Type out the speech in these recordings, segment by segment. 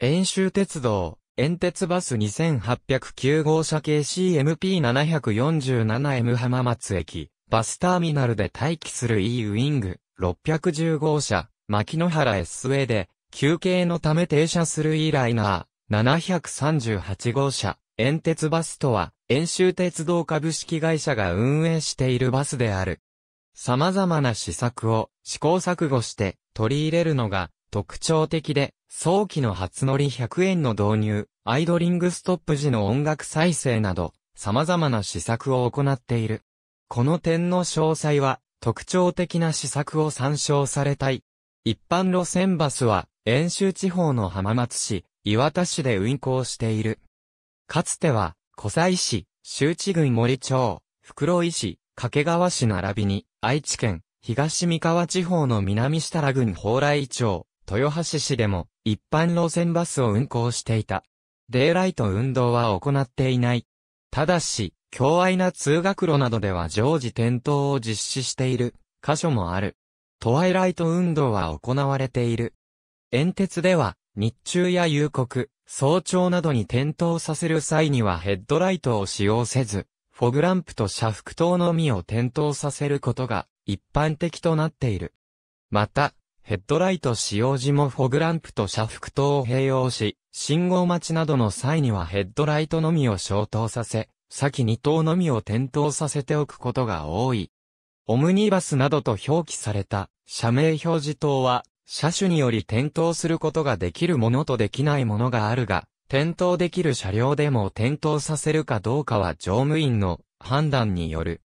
遠州鉄道、遠鉄バス2809号車系 CMP747M 浜松駅、バスターミナルで待機する E ウィング、610号車、牧野原 SA で、休憩のため停車する E ライナー、738号車、遠鉄バスとは、遠州鉄道株式会社が運営しているバスである。様々な施策を試行錯誤して取り入れるのが特徴的で、早期の初乗り100円の導入、アイドリングストップ時の音楽再生など、様々な施策を行っている。この点の詳細は、特徴的な施策を参照されたい。一般路線バスは、遠州地方の浜松市、岩田市で運行している。かつては、湖西市、周知郡森町、袋井市、掛川市並びに、愛知県、東三河地方の南設楽郡蓬莱町、豊橋市でも一般路線バスを運行していた。デイライト運動は行っていない。ただし、強愛な通学路などでは常時点灯を実施している箇所もある。トワイライト運動は行われている。煙鉄では日中や夕刻、早朝などに点灯させる際にはヘッドライトを使用せず、フォグランプと車覆灯のみを点灯させることが一般的となっている。また、ヘッドライト使用時もフォグランプと車幅灯を併用し、信号待ちなどの際にはヘッドライトのみを消灯させ、先2灯のみを点灯させておくことが多い。オムニバスなどと表記された社名表示灯は、車種により点灯することができるものとできないものがあるが、点灯できる車両でも点灯させるかどうかは乗務員の判断による。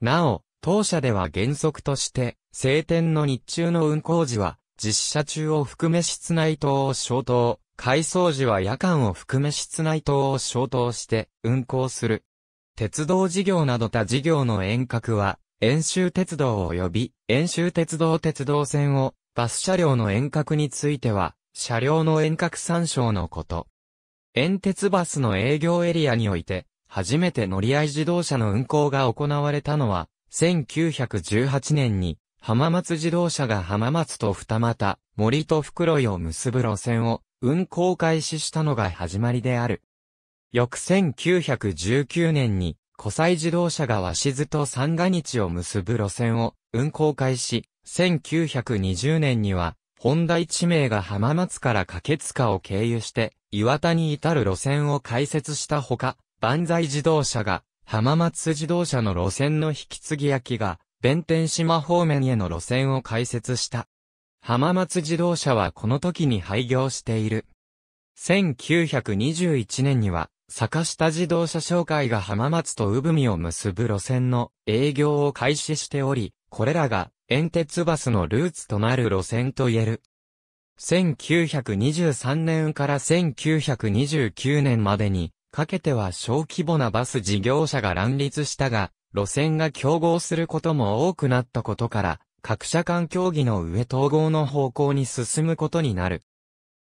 なお、当社では原則として、晴天の日中の運行時は、実車中を含め室内灯を消灯、改装時は夜間を含め室内灯を消灯して運行する。鉄道事業など他事業の遠隔は、遠州鉄道及び、遠州鉄道鉄道線を、バス車両の遠隔については、車両の遠隔参照のこと。遠鉄バスの営業エリアにおいて、初めて乗り合い自動車の運行が行われたのは、1918年に浜松自動車が浜松と二股、森と袋井を結ぶ路線を運行開始したのが始まりである。翌1919年に、湖西自動車が鷲津と三河日を結ぶ路線を運行開始、1920年には、本大地名が浜松から掛塚を経由して、岩田に至る路線を開設したほか、万歳自動車が、浜松自動車の路線の引き継ぎ焼きが、弁天島方面への路線を開設した。浜松自動車はこの時に廃業している。1921年には、坂下自動車商会が浜松と産海を結ぶ路線の営業を開始しており、これらが遠鉄バスのルーツとなる路線と言える。1923年から1929年までに、かけては小規模なバス事業者が乱立したが、路線が競合することも多くなったことから、各社間競技の上統合の方向に進むことになる。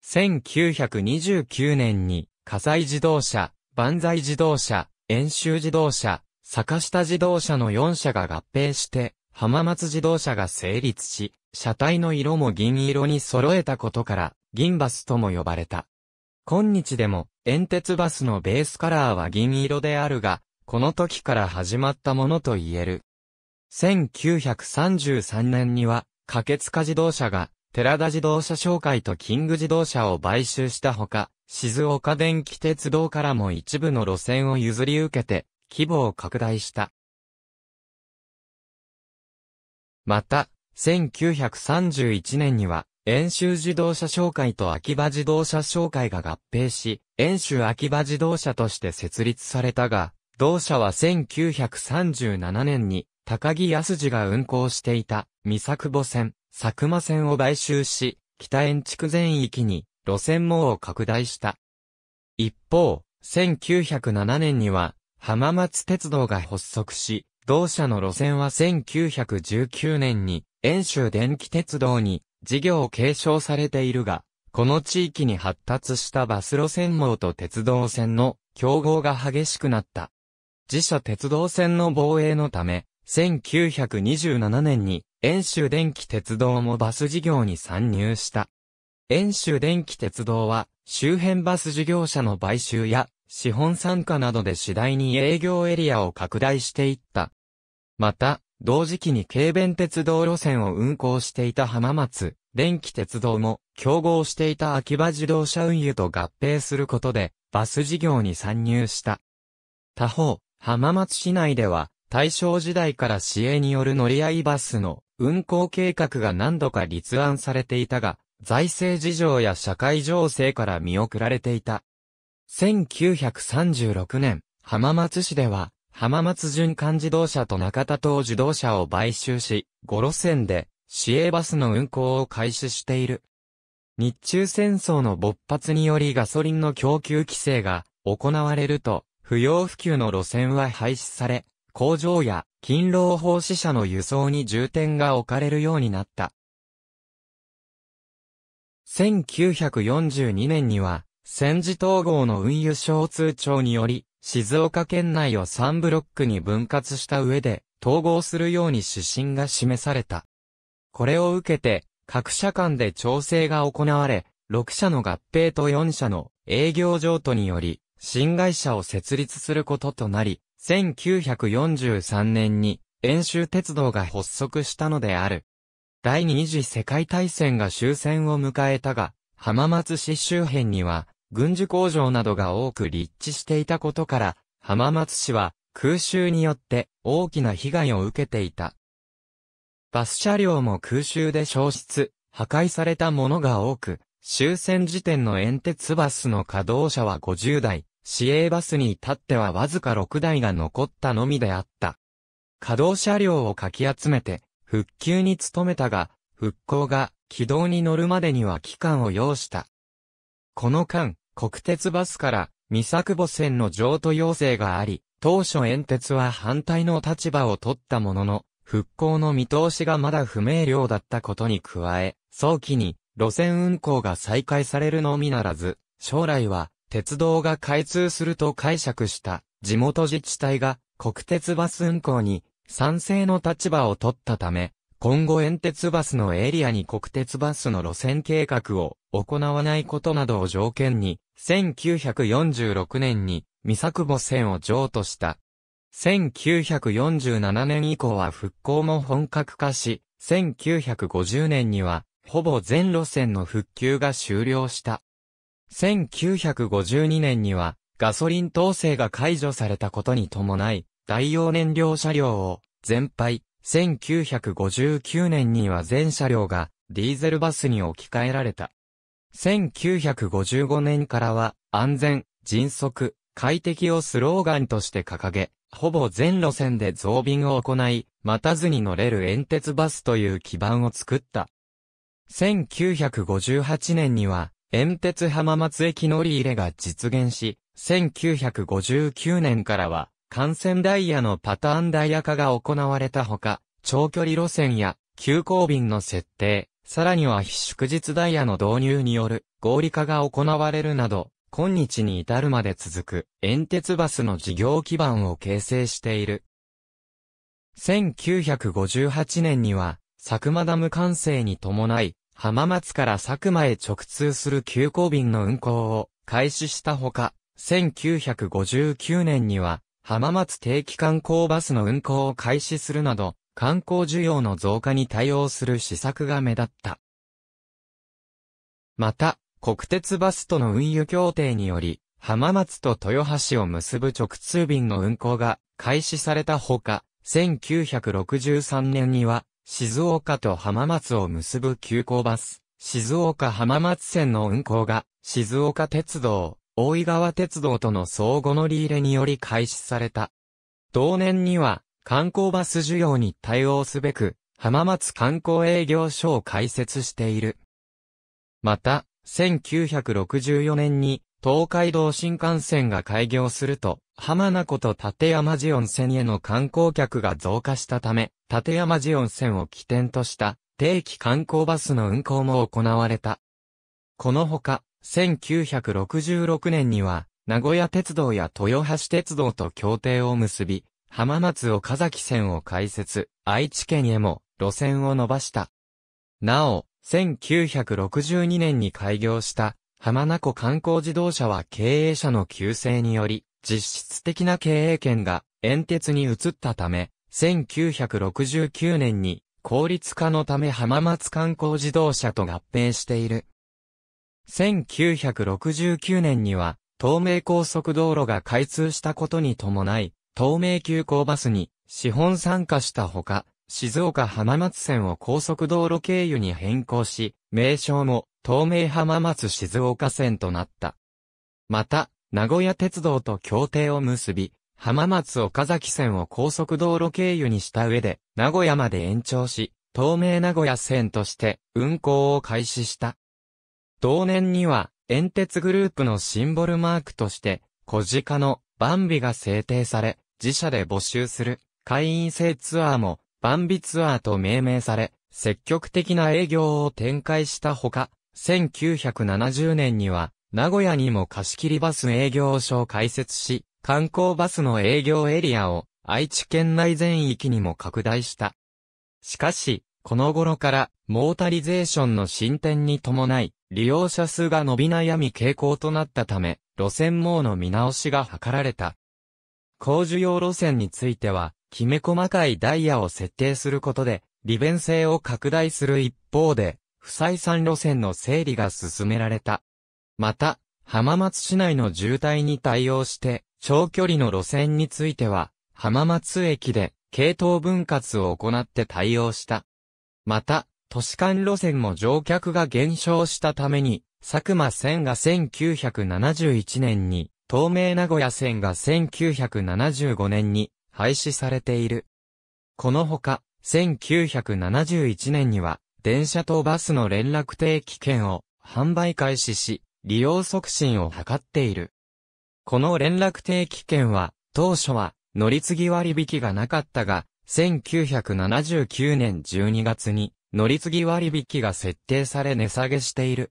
1929年に、火災自動車、万歳自動車、演州自動車、坂下自動車の4社が合併して、浜松自動車が成立し、車体の色も銀色に揃えたことから、銀バスとも呼ばれた。今日でも、煙鉄バスのベースカラーは銀色であるが、この時から始まったものと言える。1933年には、けつか自動車が、寺田自動車商会とキング自動車を買収したほか、静岡電気鉄道からも一部の路線を譲り受けて、規模を拡大した。また、1931年には、遠州自動車商会と秋葉自動車商会が合併し、遠州秋葉自動車として設立されたが、同社は1937年に高木康次が運行していた三作母線、佐久間線を買収し、北園地区全域に路線網を拡大した。一方、1907年には浜松鉄道が発足し、同社の路線は1919年に遠州電気鉄道に事業を継承されているが、この地域に発達したバス路線網と鉄道線の競合が激しくなった。自社鉄道線の防衛のため、1927年に、遠州電気鉄道もバス事業に参入した。遠州電気鉄道は、周辺バス事業者の買収や、資本参加などで次第に営業エリアを拡大していった。また、同時期に軽便鉄道路線を運行していた浜松、電気鉄道も競合していた秋葉自動車運輸と合併することで、バス事業に参入した。他方、浜松市内では、大正時代から市営による乗り合いバスの運行計画が何度か立案されていたが、財政事情や社会情勢から見送られていた。1936年、浜松市では、浜松循環自動車と中田東自動車を買収し、5路線で、市営バスの運行を開始している。日中戦争の勃発によりガソリンの供給規制が行われると、不要不急の路線は廃止され、工場や勤労奉仕者の輸送に重点が置かれるようになった。1942年には、戦時統合の運輸省通庁により、静岡県内を3ブロックに分割した上で、統合するように指針が示された。これを受けて、各社間で調整が行われ、6社の合併と4社の営業譲渡により、新会社を設立することとなり、1943年に、演習鉄道が発足したのである。第二次世界大戦が終戦を迎えたが、浜松市周辺には、軍需工場などが多く立地していたことから、浜松市は空襲によって大きな被害を受けていた。バス車両も空襲で焼失、破壊されたものが多く、終戦時点の遠鉄バスの稼働者は50台、市営バスに至ってはわずか6台が残ったのみであった。稼働車両をかき集めて、復旧に努めたが、復興が軌道に乗るまでには期間を要した。この間、国鉄バスから、三作母線の譲渡要請があり、当初遠鉄は反対の立場を取ったものの、復興の見通しがまだ不明瞭だったことに加え、早期に路線運行が再開されるのみならず、将来は鉄道が開通すると解釈した地元自治体が国鉄バス運行に賛成の立場を取ったため、今後遠鉄バスのエリアに国鉄バスの路線計画を行わないことなどを条件に、1946年に三作母線を譲渡した。1947年以降は復興も本格化し、1950年には、ほぼ全路線の復旧が終了した。1952年には、ガソリン統制が解除されたことに伴い、代用燃料車両を全廃、1959年には全車両がディーゼルバスに置き換えられた。1955年からは安全、迅速、快適をスローガンとして掲げ、ほぼ全路線で増便を行い、待たずに乗れる煙鉄バスという基盤を作った。1958年には遠鉄浜松駅乗り入れが実現し、1959年からは、幹線ダイヤのパターンダイヤ化が行われたほか、長距離路線や、急行便の設定、さらには非祝日ダイヤの導入による合理化が行われるなど、今日に至るまで続く、遠鉄バスの事業基盤を形成している。1958年には、佐久間ダム完成に伴い、浜松から佐久間へ直通する急行便の運行を開始したほか、1959年には浜松定期観光バスの運行を開始するなど、観光需要の増加に対応する施策が目立った。また、国鉄バスとの運輸協定により、浜松と豊橋を結ぶ直通便の運行が開始されたほか、1963年には静岡と浜松を結ぶ急行バス、静岡浜松線の運行が、静岡鉄道、大井川鉄道との相互乗り入れにより開始された。同年には、観光バス需要に対応すべく、浜松観光営業所を開設している。また、1964年に東海道新幹線が開業すると、浜名湖と立山寺温泉への観光客が増加したため、立山寺温泉を起点とした定期観光バスの運行も行われた。このほか、1966年には、名古屋鉄道や豊橋鉄道と協定を結び、浜松岡崎線を開設、愛知県へも路線を伸ばした。なお、1962年に開業した浜名湖観光自動車は経営者の急性により、実質的な経営権が煙鉄に移ったため、1969年に効率化のため浜松観光自動車と合併している。1969年には、東名高速道路が開通したことに伴い、東名急行バスに資本参加したほか、静岡浜松線を高速道路経由に変更し、名称も東名浜松静岡線となった。また、名古屋鉄道と協定を結び、浜松岡崎線を高速道路経由にした上で、名古屋まで延長し、東名名古屋線として運行を開始した。同年には、遠鉄グループのシンボルマークとして、小鹿のバンビが制定され、自社で募集する会員制ツアーもバンビツアーと命名され、積極的な営業を展開したほか、1970年には名古屋にも貸切バス営業所を開設し、観光バスの営業エリアを愛知県内全域にも拡大した。しかし、この頃からモータリゼーションの進展に伴い、利用者数が伸び悩み傾向となったため、路線網の見直しが図られた。高需要路線については、きめ細かいダイヤを設定することで、利便性を拡大する一方で、不採算路線の整理が進められた。また、浜松市内の渋滞に対応して、長距離の路線については、浜松駅で、系統分割を行って対応した。また、都市間路線も乗客が減少したために、佐久間線が1971年に、東名名古屋線が1975年に廃止されている。このほか、1971年には、電車とバスの連絡定期券を販売開始し、利用促進を図っている。この連絡定期券は、当初は、乗り継ぎ割引がなかったが、1979年12月に、乗り継ぎ割引が設定され値下げしている。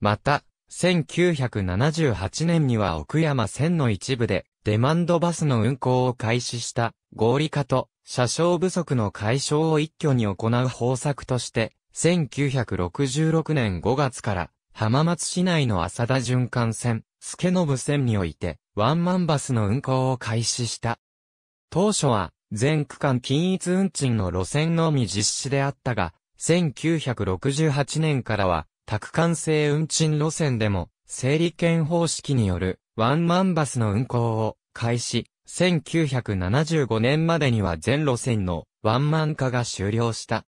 また、1978年には奥山線の一部で、デマンドバスの運行を開始した合理化と車掌不足の解消を一挙に行う方策として、1966年5月から浜松市内の浅田循環線、助信線において、ワンマンバスの運行を開始した。当初は、全区間均一運賃の路線のみ実施であったが、1968年からは、宅間制運賃路線でも、整理券方式による、ワンマンバスの運行を開始、1975年までには全路線のワンマン化が終了した。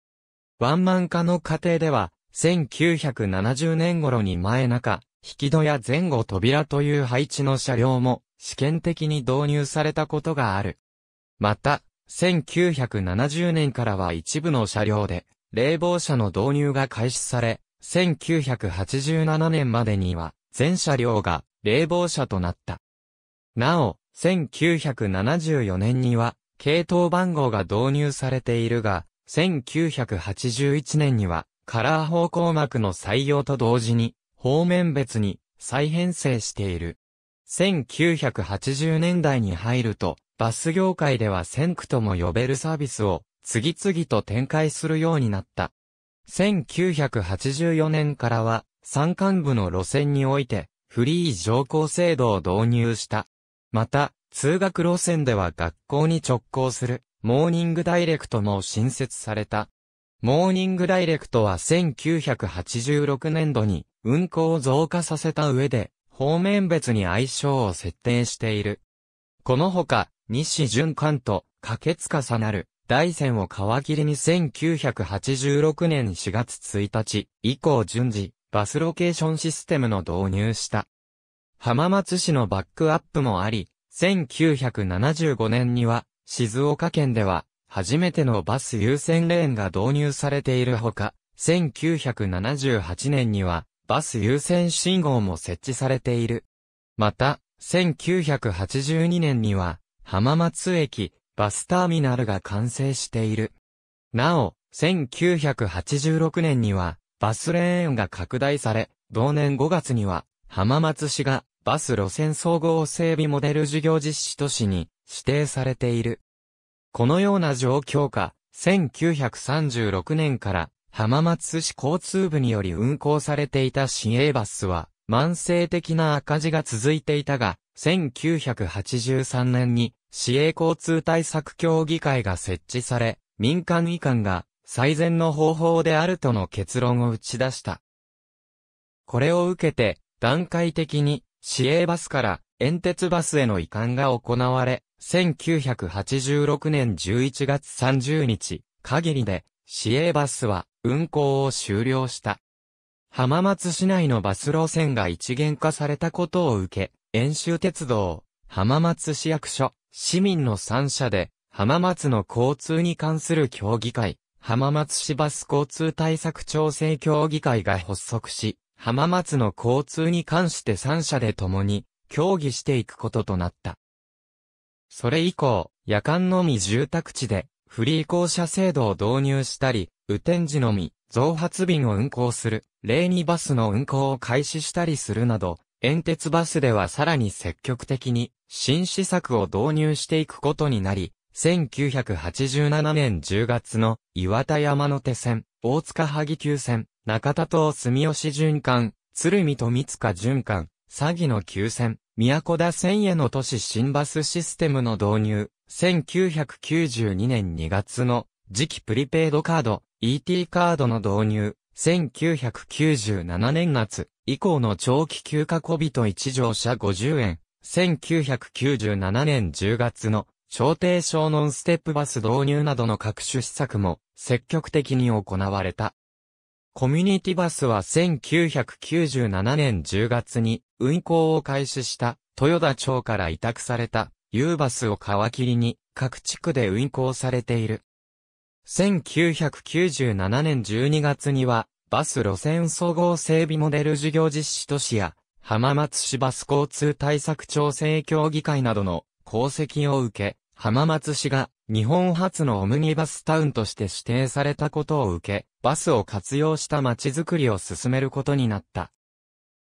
ワンマン化の過程では、1970年頃に前中、引き戸や前後扉という配置の車両も試験的に導入されたことがある。また、1970年からは一部の車両で冷房車の導入が開始され、1987年までには全車両が冷房車となった。なお、1974年には系統番号が導入されているが、1981年にはカラー方向膜の採用と同時に、方面別に再編成している。1980年代に入ると、バス業界では先駆とも呼べるサービスを次々と展開するようになった。1984年からは、山間部の路線において、フリー乗降制度を導入した。また、通学路線では学校に直行する、モーニングダイレクトも新設された。モーニングダイレクトは1986年度に運行を増加させた上で、方面別に相性を設定している。このほか、西循環と、かけつかさなる、大山を皮切りに1986年4月1日以降順次、バスロケーションシステムの導入した。浜松市のバックアップもあり、1975年には、静岡県では、初めてのバス優先レーンが導入されているほか、1978年にはバス優先信号も設置されている。また、1982年には浜松駅バスターミナルが完成している。なお、1986年にはバスレーンが拡大され、同年5月には浜松市がバス路線総合整備モデル事業実施都市に指定されている。このような状況下、1936年から浜松市交通部により運行されていた市営バスは、慢性的な赤字が続いていたが、1983年に市営交通対策協議会が設置され、民間移管が最善の方法であるとの結論を打ち出した。これを受けて、段階的に市営バスから遠鉄バスへの移管が行われ、1986年11月30日、限りで、市営バスは運行を終了した。浜松市内のバス路線が一元化されたことを受け、遠州鉄道、浜松市役所、市民の3社で、浜松の交通に関する協議会、浜松市バス交通対策調整協議会が発足し、浜松の交通に関して3社で共に協議していくこととなった。それ以降、夜間のみ住宅地で、フリー校舎制度を導入したり、雨天時のみ、増発便を運行する、例にバスの運行を開始したりするなど、遠鉄バスではさらに積極的に、新施策を導入していくことになり、1987年10月の岩田山手線、大塚萩急線、中田島住吉循環、鶴見と三塚循環、詐欺の急線、都田線への都市新バスシステムの導入、1992年2月の次期プリペイドカード、ET カードの導入、1997年夏以降の長期休暇小人一乗車50円、1997年10月の小定小ノンステップバス導入などの各種施策も積極的に行われた。コミュニティバスは1997年10月に運行を開始した豊田町から委託されたユーバスを皮切りに各地区で運行されている。1997年12月にはバス路線総合整備モデル事業実施都市や浜松市バス交通対策調整協議会などの功績を受け、浜松市が日本初のオムニバスタウンとして指定されたことを受け、バスを活用した街づくりを進めることになった。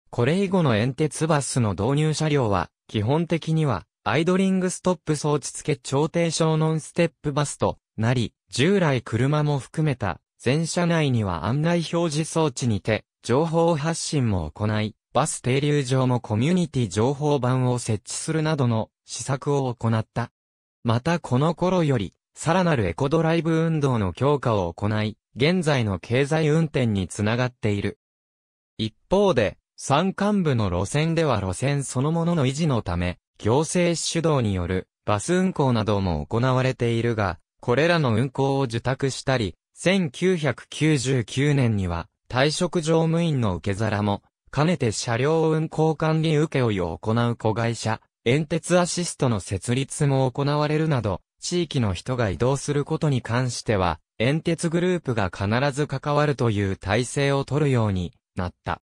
これ以後の煙鉄バスの導入車両は、基本的には、アイドリングストップ装置付調停小ノンステップバスとなり、従来車も含めた、全車内には案内表示装置にて、情報発信も行い、バス停留場もコミュニティ情報版を設置するなどの施策を行った。またこの頃より、さらなるエコドライブ運動の強化を行い、現在の経済運転につながっている。一方で、山間部の路線では路線そのものの維持のため、行政主導によるバス運行なども行われているが、これらの運行を受託したり、1999年には退職乗務員の受け皿も、かねて車両運行管理請負を行う子会社、煙鉄アシストの設立も行われるなど、地域の人が移動することに関しては、煙鉄グループが必ず関わるという体制を取るようになった。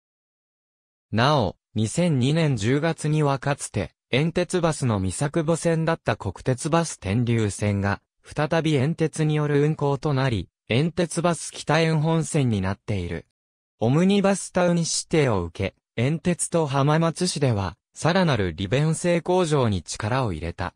なお、2002年10月にはかつて、煙鉄バスの三作母線だった国鉄バス天竜線が、再び煙鉄による運行となり、煙鉄バス北園本線になっている。オムニバスタウン指定を受け、煙鉄と浜松市では、さらなる利便性向上に力を入れた。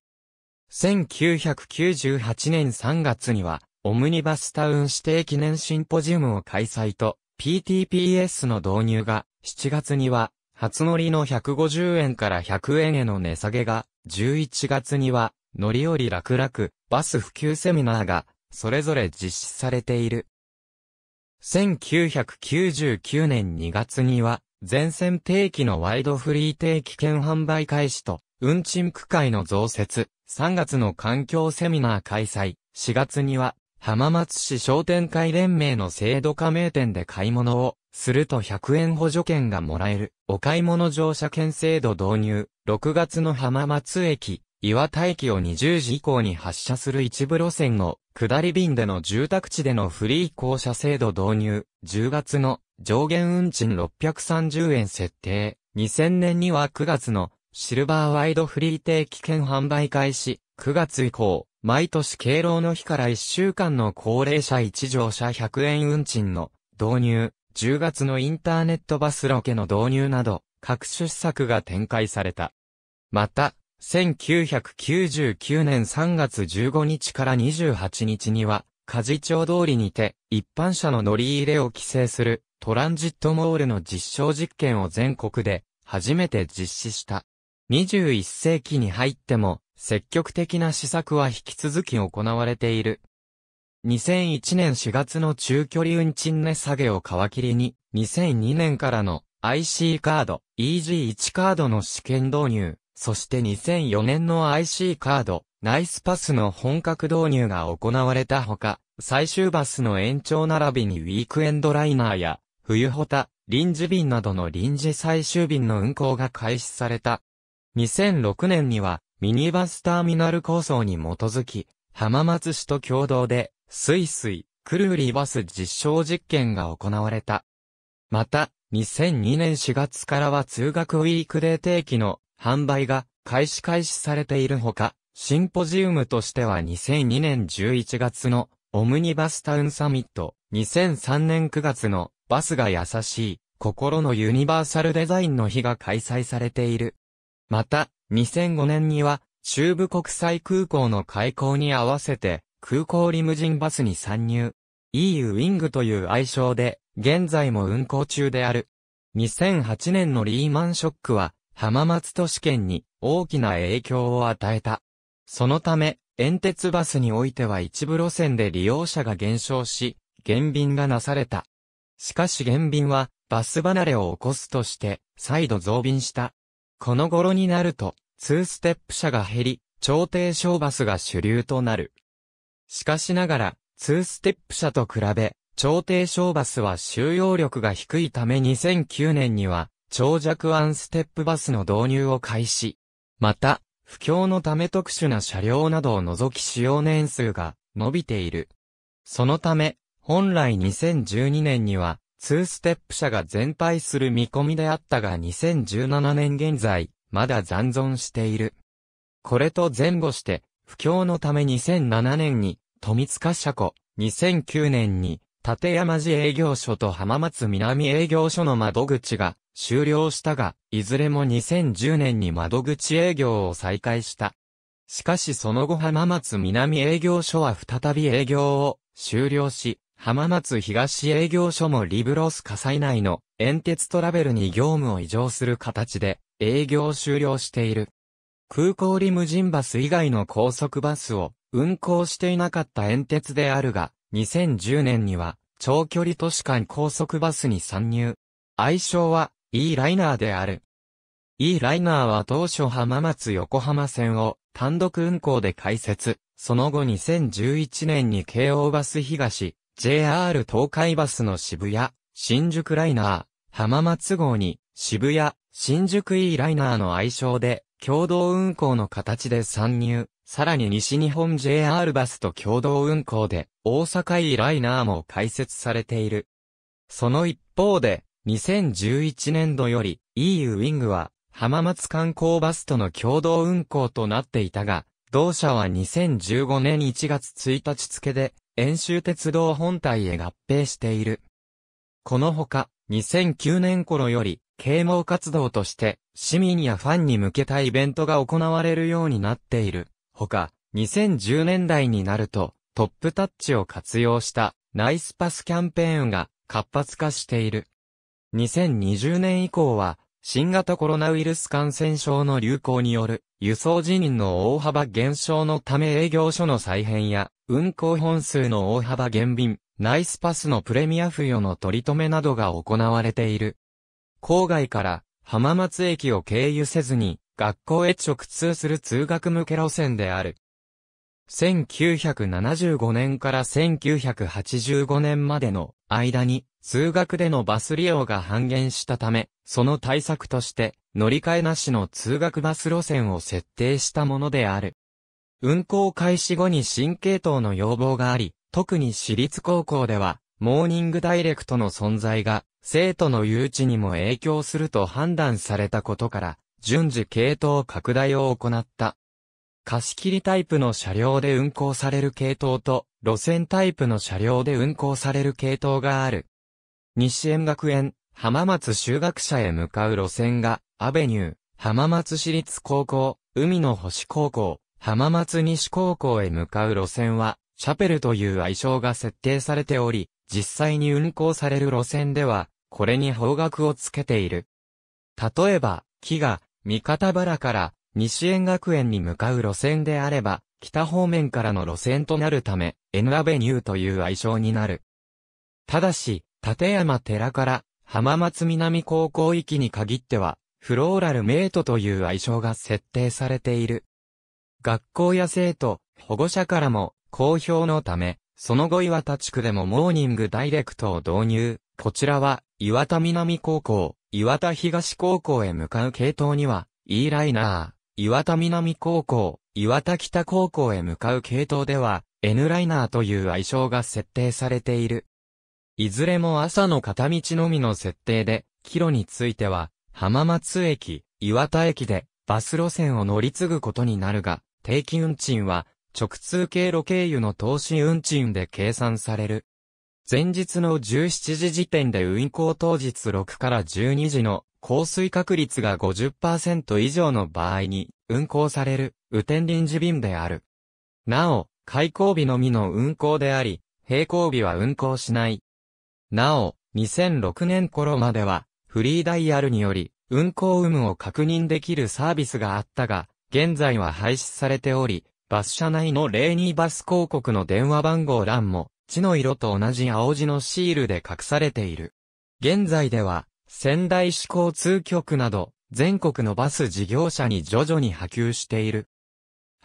1998年3月には、オムニバスタウン指定記念シンポジウムを開催と、PTPS の導入が、7月には、初乗りの150円から100円への値下げが、11月には、乗り降り楽々、バス普及セミナーが、それぞれ実施されている。1999年2月には、全線定期のワイドフリー定期券販売開始と、運賃区会の増設、3月の環境セミナー開催、4月には、浜松市商店会連盟の制度加盟店で買い物をすると100円補助券がもらえる、お買い物乗車券制度導入、6月の浜松駅、岩田駅を20時以降に発車する一部路線の下り便での住宅地でのフリー降車制度導入、10月の上限運賃630円設定。2000年には9月のシルバーワイドフリー定期券販売開始。9月以降、毎年敬老の日から1週間の高齢者1乗車100円運賃の導入。10月のインターネットバスロケの導入など、各種施策が展開された。また、1999年3月15日から28日には、家事町通りにて、一般車の乗り入れを規制する、トランジットモールの実証実験を全国で初めて実施した。21世紀に入っても積極的な施策は引き続き行われている。2001年4月の中距離運賃値下げを皮切りに2002年からの IC カード、EG1 カードの試験導入、そして2004年の IC カード、ナイスパスの本格導入が行われたほか、最終バスの延長並びにウィークエンドライナーや冬ホタ、臨時便などの臨時最終便の運行が開始された。2006年には、ミニバスターミナル構想に基づき、浜松市と共同で、スイスイ、クルーリーバス実証実験が行われた。また、2002年4月からは通学ウィークデー定期の販売が開始開始されているほか、シンポジウムとしては2002年11月のオムニバスタウンサミット、2003年9月のバスが優しい、心のユニバーサルデザインの日が開催されている。また、2005年には、中部国際空港の開港に合わせて、空港リムジンバスに参入。EU ウィングという愛称で、現在も運行中である。2008年のリーマンショックは、浜松都市圏に大きな影響を与えた。そのため、遠鉄バスにおいては一部路線で利用者が減少し、減便がなされた。しかし減便は、バス離れを起こすとして、再度増便した。この頃になると、2ステップ車が減り、朝廷小バスが主流となる。しかしながら、2ステップ車と比べ、朝廷小バスは収容力が低いため2009年には、長尺ンステップバスの導入を開始。また、不況のため特殊な車両などを除き使用年数が伸びている。そのため、本来2012年には、2ステップ車が全廃する見込みであったが2017年現在、まだ残存している。これと前後して、不況のため2007年に、富塚車庫、2009年に、立山寺営業所と浜松南営業所の窓口が終了したが、いずれも2010年に窓口営業を再開した。しかしその後浜松南営業所は再び営業を終了し、浜松東営業所もリブロス火災内の煙鉄トラベルに業務を移乗する形で営業を終了している。空港リムジンバス以外の高速バスを運行していなかった煙鉄であるが、2010年には長距離都市間高速バスに参入。愛称は E ライナーである。E ライナーは当初浜松横浜線を単独運行で開設。その後2011年に京王バス東、JR 東海バスの渋谷、新宿ライナー、浜松号に、渋谷、新宿 E ライナーの愛称で、共同運行の形で参入、さらに西日本 JR バスと共同運行で、大阪 E ライナーも開設されている。その一方で、2011年度より EU ウィングは浜松観光バスとの共同運行となっていたが、同社は2015年1月1日付で遠州鉄道本体へ合併している。このほか、2009年頃より、啓蒙活動として、市民やファンに向けたイベントが行われるようになっている。ほか、2010年代になると、トップタッチを活用したナイスパスキャンペーンが活発化している。2020年以降は、新型コロナウイルス感染症の流行による輸送人員の大幅減少のため営業所の再編や運行本数の大幅減便、ナイスパスのプレミア付与の取り留めなどが行われている。郊外から浜松駅を経由せずに学校へ直通する通学向け路線である。1975年から1985年までの間に通学でのバス利用が半減したため、その対策として乗り換えなしの通学バス路線を設定したものである。運行開始後に新系統の要望があり、特に私立高校では、モーニングダイレクトの存在が、生徒の誘致にも影響すると判断されたことから、順次系統拡大を行った。貸し切りタイプの車両で運行される系統と、路線タイプの車両で運行される系統がある。西園学園、浜松修学者へ向かう路線が、アベニュー、浜松市立高校、海の星高校、浜松西高校へ向かう路線は、シャペルという愛称が設定されており、実際に運行される路線では、これに方角をつけている。例えば、木が、三方原から西園学園に向かう路線であれば、北方面からの路線となるため、エヌアベニューという愛称になる。ただし、立山寺から浜松南高校域に限っては、フローラルメイトという愛称が設定されている。学校や生徒、保護者からも好評のため、その後岩田地区でもモーニングダイレクトを導入。こちらは、岩田南高校、岩田東高校へ向かう系統には、E ライナー、岩田南高校、岩田北高校へ向かう系統では、N ライナーという愛称が設定されている。いずれも朝の片道のみの設定で、帰路については、浜松駅、岩田駅で、バス路線を乗り継ぐことになるが、定期運賃は、直通経路経由の投資運賃で計算される。前日の17時時点で運行当日6から12時の降水確率が50%以上の場合に運行される雨天臨時便である。なお、開港日のみの運行であり、並行日は運行しない。なお、2006年頃まではフリーダイヤルにより運行有無を確認できるサービスがあったが、現在は廃止されており、バス社内のレーニーバス広告の電話番号欄も、地の色と同じ青地のシールで隠されている。現在では、仙台市交通局など、全国のバス事業者に徐々に波及している。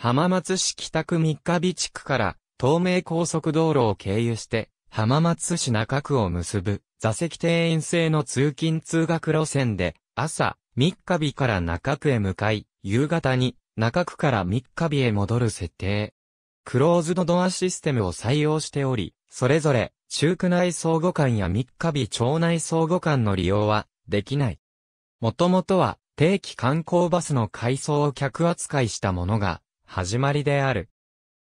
浜松市北区三日日地区から、東名高速道路を経由して、浜松市中区を結ぶ、座席定員制の通勤通学路線で、朝、三日日から中区へ向かい、夕方に、中区から三日日へ戻る設定。クローズドドアシステムを採用しており、それぞれ中区内相互間や三日日町内相互間の利用はできない。もともとは定期観光バスの改装を客扱いしたものが始まりである。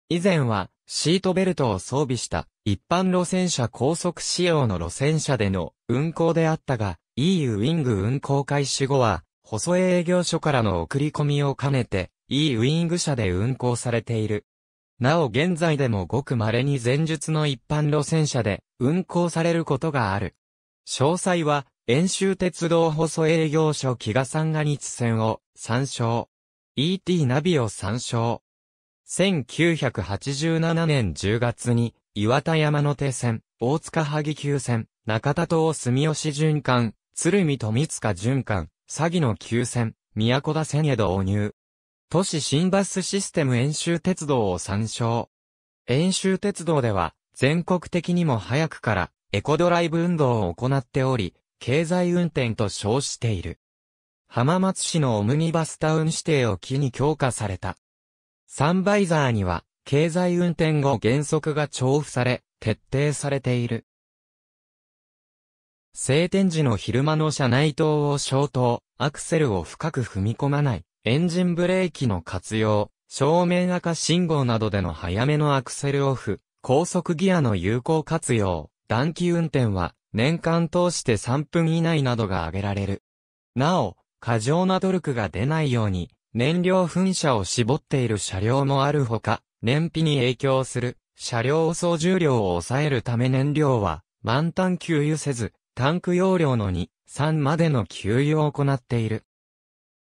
以前はシートベルトを装備した一般路線車高速仕様の路線車での運行であったが EU ウィング運行開始後は細営業所からの送り込みを兼ねて E ウィング車で運行されている。なお現在でもごく稀に前述の一般路線車で運行されることがある。詳細は、遠州鉄道細営業所木賀三が日線を参照。ET ナビを参照。1987年10月に、岩田山手線、大塚萩急線、中田島住吉循環、鶴見富塚循環、詐欺の急線、宮古田線へ導入。都市新バスシステム演習鉄道を参照。演習鉄道では、全国的にも早くから、エコドライブ運動を行っており、経済運転と称している。浜松市のオムニバスタウン指定を機に強化された。サンバイザーには、経済運転後原則が重複され、徹底されている。晴天時の昼間の車内灯を消灯、アクセルを深く踏み込まない。エンジンブレーキの活用、正面赤信号などでの早めのアクセルオフ、高速ギアの有効活用、暖気運転は年間通して3分以内などが挙げられる。なお、過剰なトルクが出ないように、燃料噴射を絞っている車両もあるほか、燃費に影響する車両総重量を抑えるため燃料は満タン給油せず、タンク容量の2、3までの給油を行っている。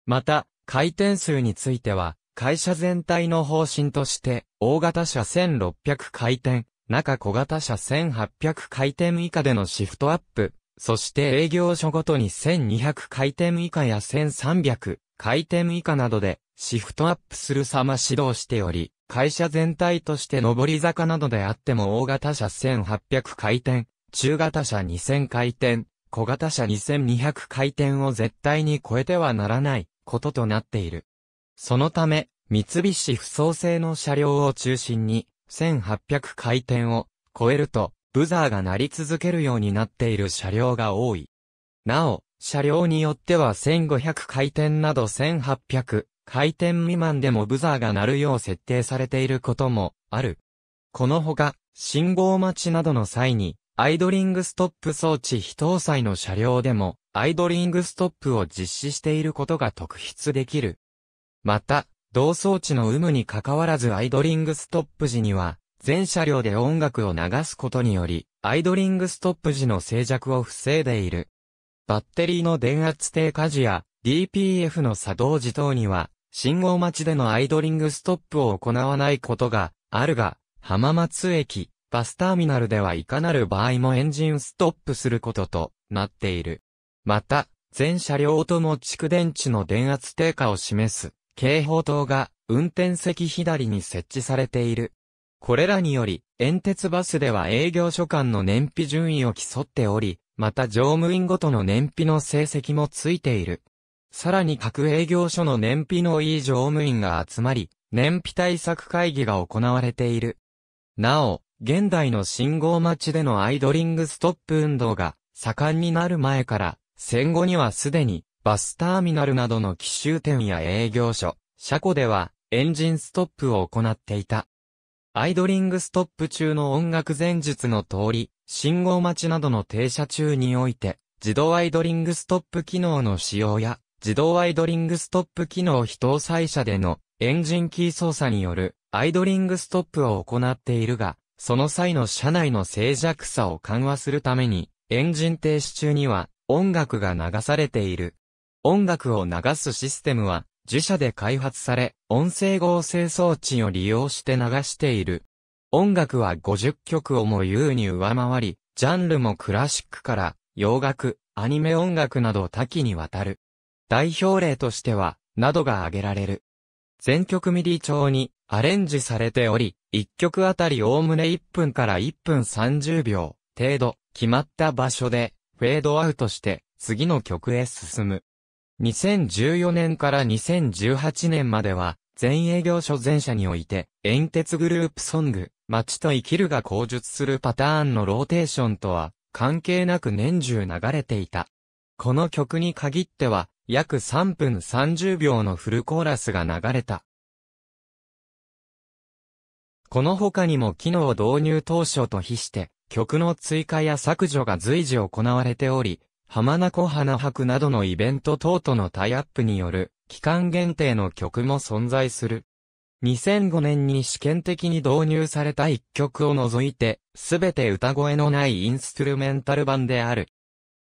また、回転数については、会社全体の方針として、大型車1600回転、中小型車1800回転以下でのシフトアップ、そして営業所ごとに1200回転以下や1300回転以下などでシフトアップする様指導しており、会社全体として上り坂などであっても大型車1800回転、中型車2000回転、小型車2200回転を絶対に超えてはならないこととなっている。そのため、三菱不創製の車両を中心に、1800回転を超えると、ブザーが鳴り続けるようになっている車両が多い。なお、車両によっては1500回転など1800回転未満でもブザーが鳴るよう設定されていることもある。このほか、信号待ちなどの際に、アイドリングストップ装置非搭載の車両でも、アイドリングストップを実施していることが特筆できる。また、同装置の有無に関わらずアイドリングストップ時には、全車両で音楽を流すことにより、アイドリングストップ時の静寂を防いでいる。バッテリーの電圧低下時や DPF の作動時等には、信号待ちでのアイドリングストップを行わないことがあるが、浜松駅、バスターミナルではいかなる場合もエンジンストップすることとなっている。また、全車両とも蓄電池の電圧低下を示す警報灯が運転席左に設置されている。これらにより、遠鉄バスでは営業所間の燃費順位を競っており、また乗務員ごとの燃費の成績もついている。さらに各営業所の燃費のいい乗務員が集まり、燃費対策会議が行われている。なお、現代の信号待ちでのアイドリングストップ運動が盛んになる前から、戦後にはすでにバスターミナルなどの奇襲店や営業所、車庫ではエンジンストップを行っていた。アイドリングストップ中の音楽前述の通り、信号待ちなどの停車中において、自動アイドリングストップ機能の使用や、自動アイドリングストップ機能非搭載車でのエンジンキー操作によるアイドリングストップを行っているが、その際の車内の静寂さを緩和するために、エンジン停止中には音楽が流されている。音楽を流すシステムは自社で開発され、音声合成装置を利用して流している。音楽は50曲をも優に上回り、ジャンルもクラシックから洋楽、アニメ音楽など多岐にわたる。代表例としては、などが挙げられる。全曲ミディ調にアレンジされており、1曲あたりおおむね1分から1分30秒程度決まった場所でフェードアウトして次の曲へ進む。2014年から2018年までは全営業所全社において演鉄グループソング、街と生きるが口述するパターンのローテーションとは関係なく年中流れていた。この曲に限っては約3分30秒のフルコーラスが流れた。この他にも機能導入当初と比して、曲の追加や削除が随時行われており、浜名湖花博などのイベント等とのタイアップによる、期間限定の曲も存在する。2005年に試験的に導入された一曲を除いて、すべて歌声のないインストゥルメンタル版である。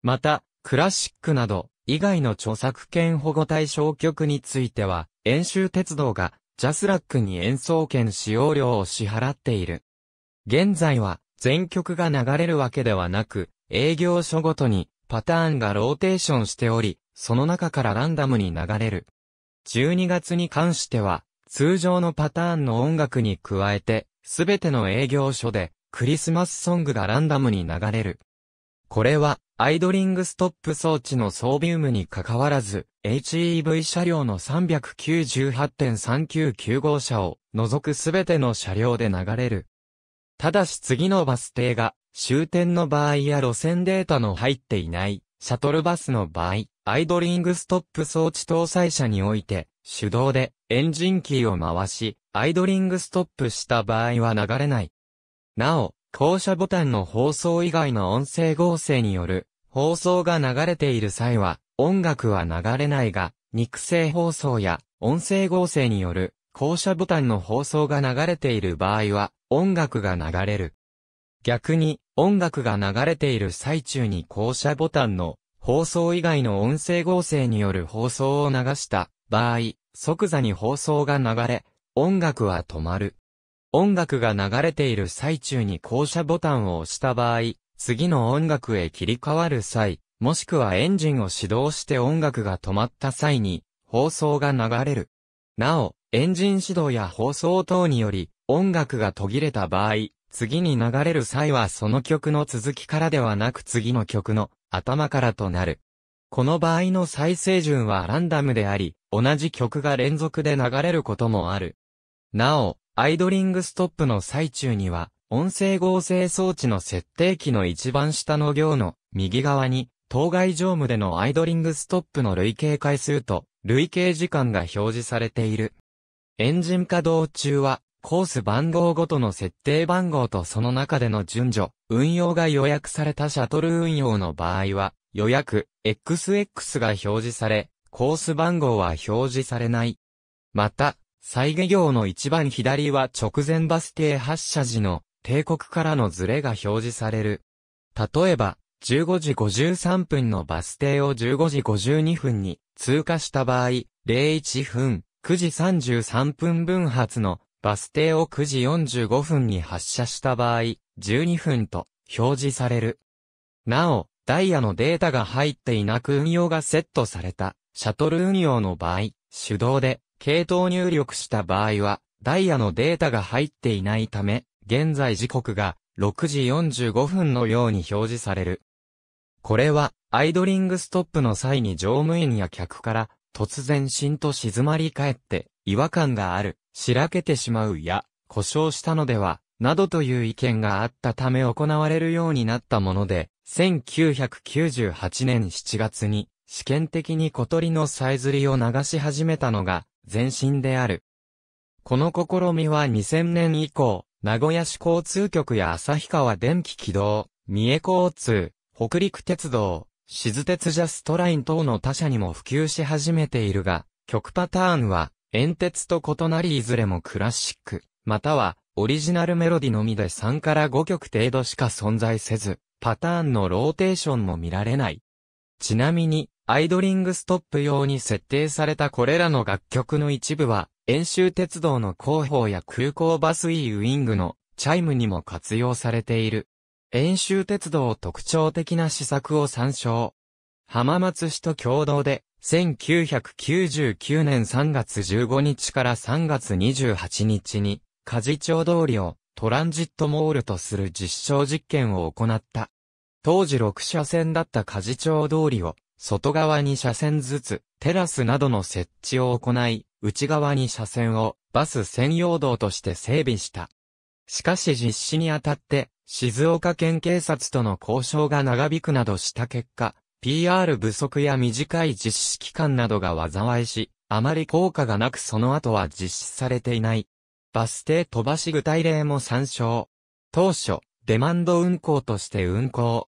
また、クラシックなど、以外の著作権保護対象曲については、演習鉄道がジャスラックに演奏権使用料を支払っている。現在は全曲が流れるわけではなく、営業所ごとにパターンがローテーションしており、その中からランダムに流れる。12月に関しては、通常のパターンの音楽に加えて、すべての営業所でクリスマスソングがランダムに流れる。これは、アイドリングストップ装置の装備有無にかかわらず、HEV 車両の3 9 8 3 9 9号車を除くすべての車両で流れる。ただし次のバス停が終点の場合や路線データの入っていないシャトルバスの場合、アイドリングストップ装置搭載車において手動でエンジンキーを回し、アイドリングストップした場合は流れない。なお、降車ボタンの放送以外の音声合成による放送が流れている際は音楽は流れないが肉声放送や音声合成による降車ボタンの放送が流れている場合は音楽が流れる。逆に音楽が流れている最中に降車ボタンの放送以外の音声合成による放送を流した場合即座に放送が流れ音楽は止まる。音楽が流れている最中に降車ボタンを押した場合、次の音楽へ切り替わる際、もしくはエンジンを始動して音楽が止まった際に、放送が流れる。なお、エンジン始動や放送等により、音楽が途切れた場合、次に流れる際はその曲の続きからではなく次の曲の頭からとなる。この場合の再生順はランダムであり、同じ曲が連続で流れることもある。なお、アイドリングストップの最中には、音声合成装置の設定機の一番下の行の右側に、当該乗務でのアイドリングストップの累計回数と累計時間が表示されている。エンジン稼働中は、コース番号ごとの設定番号とその中での順序、運用が予約されたシャトル運用の場合は、予約、XX が表示され、コース番号は表示されない。また、再下行の一番左は直前バス停発車時の帝国からのズレが表示される。例えば、15時53分のバス停を15時52分に通過した場合、01分、9時33分分発のバス停を9時45分に発車した場合、12分と表示される。なお、ダイヤのデータが入っていなく運用がセットされた、シャトル運用の場合、手動で系統入力した場合は、ダイヤのデータが入っていないため、現在時刻が6時45分のように表示される。これは、アイドリングストップの際に乗務員や客から、突然しんと静まり返って、違和感がある、しらけてしまうや、故障したのでは、などという意見があったため行われるようになったもので、1998年7月に、試験的に小鳥のさえずりを流し始めたのが、前身である。この試みは2000年以降、名古屋市交通局や旭川電気軌道、三重交通、北陸鉄道、静鉄ジャストライン等の他社にも普及し始めているが、曲パターンは、円鉄と異なりいずれもクラシック、または、オリジナルメロディのみで3から5曲程度しか存在せず、パターンのローテーションも見られない。ちなみに、アイドリングストップ用に設定されたこれらの楽曲の一部は、遠州鉄道の広報や空港バス E ウィングのチャイムにも活用されている。遠州鉄道特徴的な施策を参照。浜松市と共同で、1999年3月15日から3月28日に、梶町通りをトランジットモールとする実証実験を行った。当時6車線だった梶町通りを外側に車線ずつ、テラスなどの設置を行い、内側に車線をバス専用道として整備した。しかし実施にあたって、静岡県警察との交渉が長引くなどした結果、PR 不足や短い実施期間などが災いし、あまり効果がなくその後は実施されていない。バス停飛ばし具体例も参照。当初、デマンド運行として運行、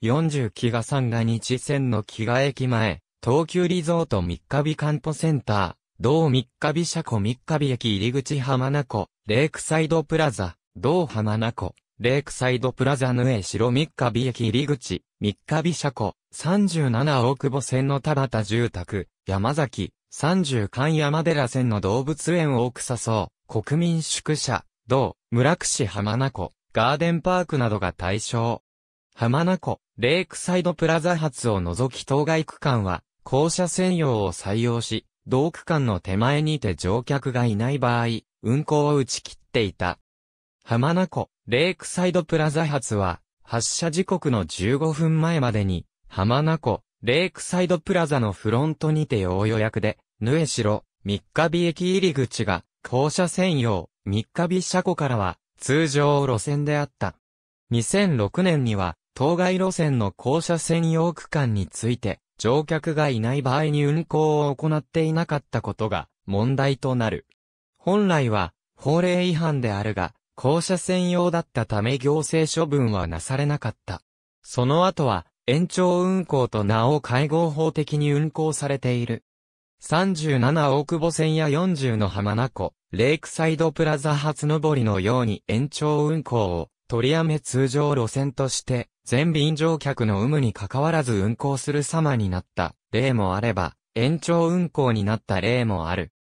40キガ3が日線のキガ駅前、東急リゾート三日日観光センター、同三日日車庫三日日駅入り口浜名湖、レイクサイドプラザ、同浜名湖、レイクサイドプラザヌエ城三日日駅入り口、三日日車庫、37大久保線の田畑住宅、山崎、30間山寺線の動物園大草草、国民宿舎、同、村串浜名湖、ガーデンパークなどが対象。浜名湖、レイクサイドプラザ発を除き当該区間は、校舎専用を採用し、同区間の手前にて乗客がいない場合、運行を打ち切っていた。浜名湖、レイクサイドプラザ発は、発車時刻の15分前までに、浜名湖、レイクサイドプラザのフロントにて要予約で、ぬえしろ、三日日駅入り口が、校舎専用、三日日車庫からは、通常路線であった。2006年には、当該路線の降車専用区間について、乗客がいない場合に運行を行っていなかったことが問題となる。本来は法令違反であるが、降車専用だったため行政処分はなされなかった。その後は延長運行と名を会合法的に運行されている。37大久保線や40の浜名湖、レイクサイドプラザ初上りのように延長運行を取りやめ通常路線として、全便乗客の有無に関わらず運行する様になった例もあれば、延長運行になった例もある。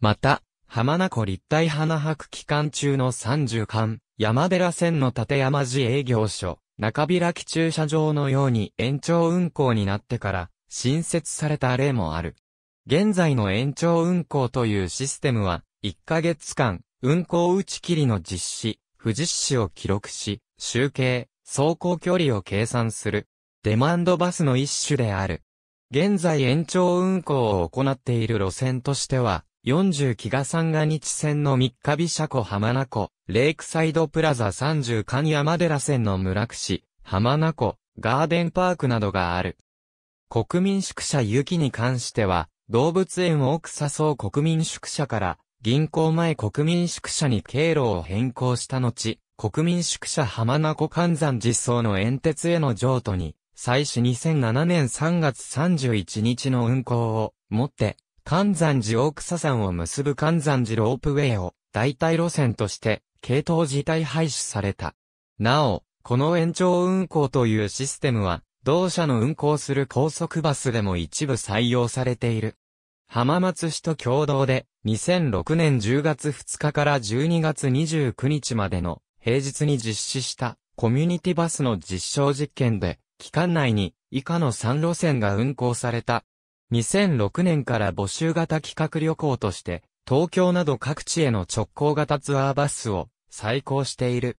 また、浜名湖立体花博期間中の30巻、山寺線の立山寺営業所、中開き駐車場のように延長運行になってから、新設された例もある。現在の延長運行というシステムは、1ヶ月間、運行打ち切りの実施、富士市を記録し、集計、走行距離を計算する、デマンドバスの一種である。現在延長運行を行っている路線としては、40キガ三が日線の三日日車庫浜名湖、レイクサイドプラザ30ニ山寺線の村串、浜名湖、ガーデンパークなどがある。国民宿舎雪に関しては、動物園奥笹草国民宿舎から銀行前国民宿舎に経路を変更した後、国民宿舎浜名湖関山実装の煙鉄への譲渡に、最始2007年3月31日の運行をもって、関山寺大草山を結ぶ関山寺ロープウェイを代替路線として、系統自体廃止された。なお、この延長運行というシステムは、同社の運行する高速バスでも一部採用されている。浜松市と共同で、2006年10月2日から12月29日までの平日に実施したコミュニティバスの実証実験で、期間内に以下の3路線が運行された。2006年から募集型企画旅行として、東京など各地への直行型ツアーバスを再行している。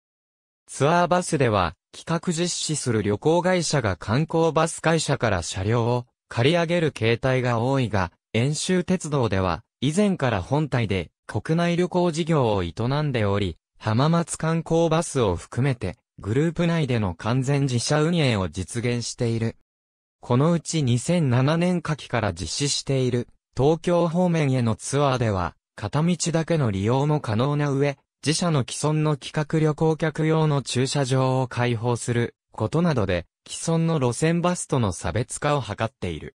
ツアーバスでは、企画実施する旅行会社が観光バス会社から車両を借り上げる形態が多いが、遠州鉄道では、以前から本体で国内旅行事業を営んでおり、浜松観光バスを含めて、グループ内での完全自社運営を実現している。このうち2007年夏季から実施している、東京方面へのツアーでは、片道だけの利用も可能な上、自社の既存の企画旅行客用の駐車場を開放することなどで、既存の路線バスとの差別化を図っている。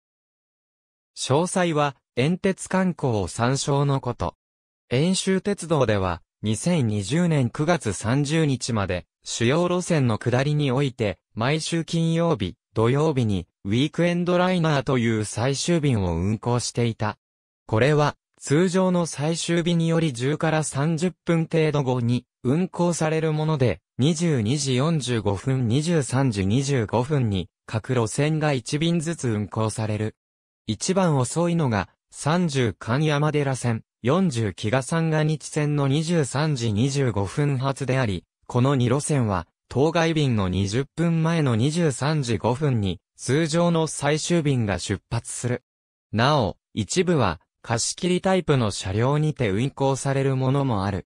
詳細は、遠鉄観光を参照のこと。遠州鉄道では、2020年9月30日まで、主要路線の下りにおいて、毎週金曜日、土曜日に、ウィークエンドライナーという最終便を運行していた。これは、通常の最終日により10から30分程度後に運行されるもので、22時45分23時25分に各路線が1便ずつ運行される。一番遅いのが、30関山寺線、40木賀三が日線の23時25分発であり、この2路線は、当該便の20分前の23時5分に、通常の最終便が出発する。なお、一部は、貸し切りタイプの車両にて運行されるものもある。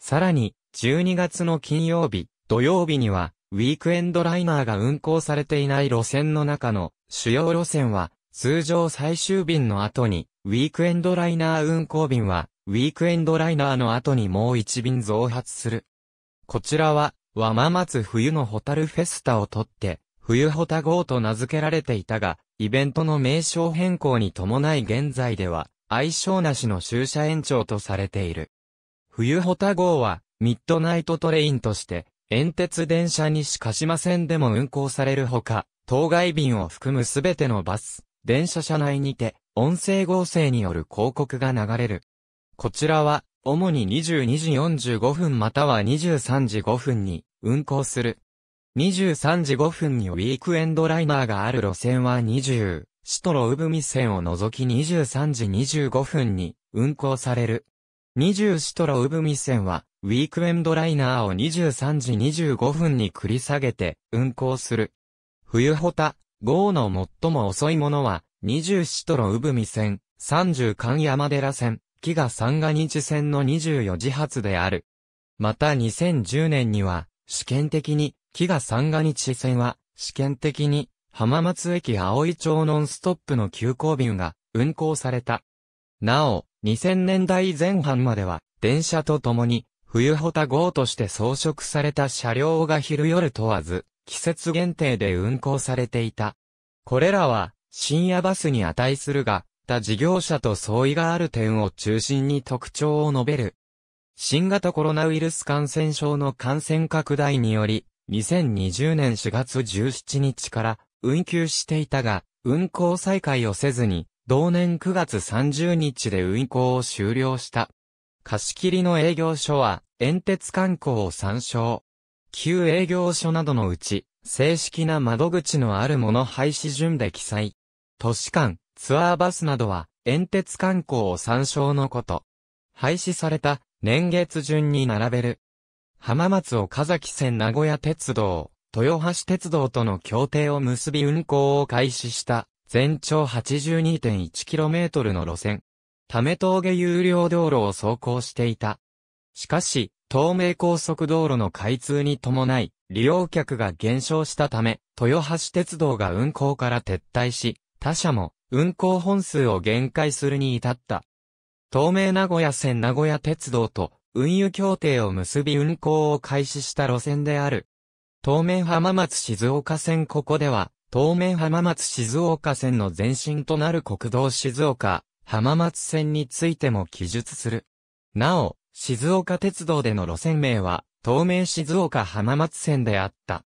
さらに、12月の金曜日、土曜日には、ウィークエンドライナーが運行されていない路線の中の主要路線は、通常最終便の後に、ウィークエンドライナー運行便は、ウィークエンドライナーの後にもう一便増発する。こちらは、和間松冬のホタルフェスタをとって、冬ホタ号と名付けられていたが、イベントの名称変更に伴い現在では、相性なしの駐車延長とされている。冬ホタ号は、ミッドナイトトレインとして、遠鉄電車し鹿島線でも運行されるほか、当該便を含むすべてのバス、電車車内にて、音声合成による広告が流れる。こちらは、主に22時45分または23時5分に運行する。23時5分にウィークエンドライナーがある路線は20、シトロウブミ線を除き23時25分に運行される。20シトロウブミ線は、ウィークエンドライナーを23時25分に繰り下げて運行する。冬ホタ、号の最も遅いものは、2十七トロ産ミ線、30関山寺線、木賀三が日線の24時発である。また2010年には、試験的に、木賀三が日線は、試験的に、浜松駅葵町ノンストップの急行便が運行された。なお、2000年代前半までは、電車と共に、冬ホタ号として装飾された車両が昼夜問わず、季節限定で運行されていた。これらは、深夜バスに値するが、他事業者と相違がある点を中心に特徴を述べる。新型コロナウイルス感染症の感染拡大により、2020年4月17日から運休していたが、運行再開をせずに、同年9月30日で運行を終了した。貸し切りの営業所は、遠鉄観光を参照。旧営業所などのうち、正式な窓口のあるもの廃止順で記載。都市間、ツアーバスなどは、遠鉄観光を参照のこと。廃止された、年月順に並べる。浜松岡崎線名古屋鉄道、豊橋鉄道との協定を結び運行を開始した、全長 82.1km の路線。ため峠有料道路を走行していた。しかし、東名高速道路の開通に伴い、利用客が減少したため、豊橋鉄道が運行から撤退し、他社も運行本数を限界するに至った。東名名古屋線名古屋鉄道と運輸協定を結び運行を開始した路線である。東名浜松静岡線ここでは、東名浜松静岡線の前身となる国道静岡、浜松線についても記述する。なお、静岡鉄道での路線名は、東名静岡浜松線であった。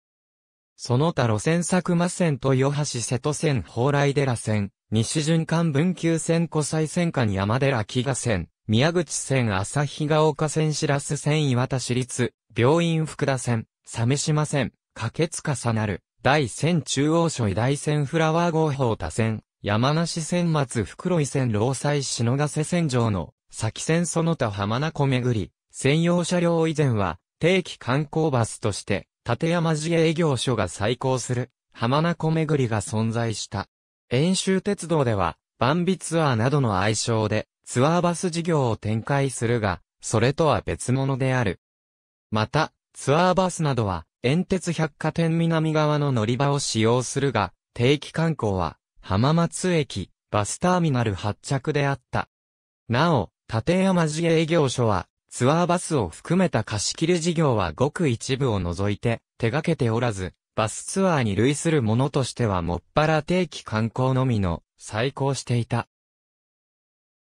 その他路線佐久間線と豊橋瀬戸線蓬莱寺線、西循環分級線湖西線間山寺木賀線、宮口線朝日ヶ丘線白洲線岩田市立、病院福田線、鮫島線、掛塚重なる、大線中央所医大線フラワー号砲田線、山梨線松袋井線老災篠ヶ瀬線上の先線その他浜名湖巡り、専用車両以前は、定期観光バスとして、立山寺営業所が再興する、浜名湖巡りが存在した。遠州鉄道では、万美ツアーなどの愛称で、ツアーバス事業を展開するが、それとは別物である。また、ツアーバスなどは、遠鉄百貨店南側の乗り場を使用するが、定期観光は、浜松駅、バスターミナル発着であった。なお、立山寺営業所は、ツアーバスを含めた貸し切り事業はごく一部を除いて、手掛けておらず、バスツアーに類するものとしてはもっぱら定期観光のみの、再興していた。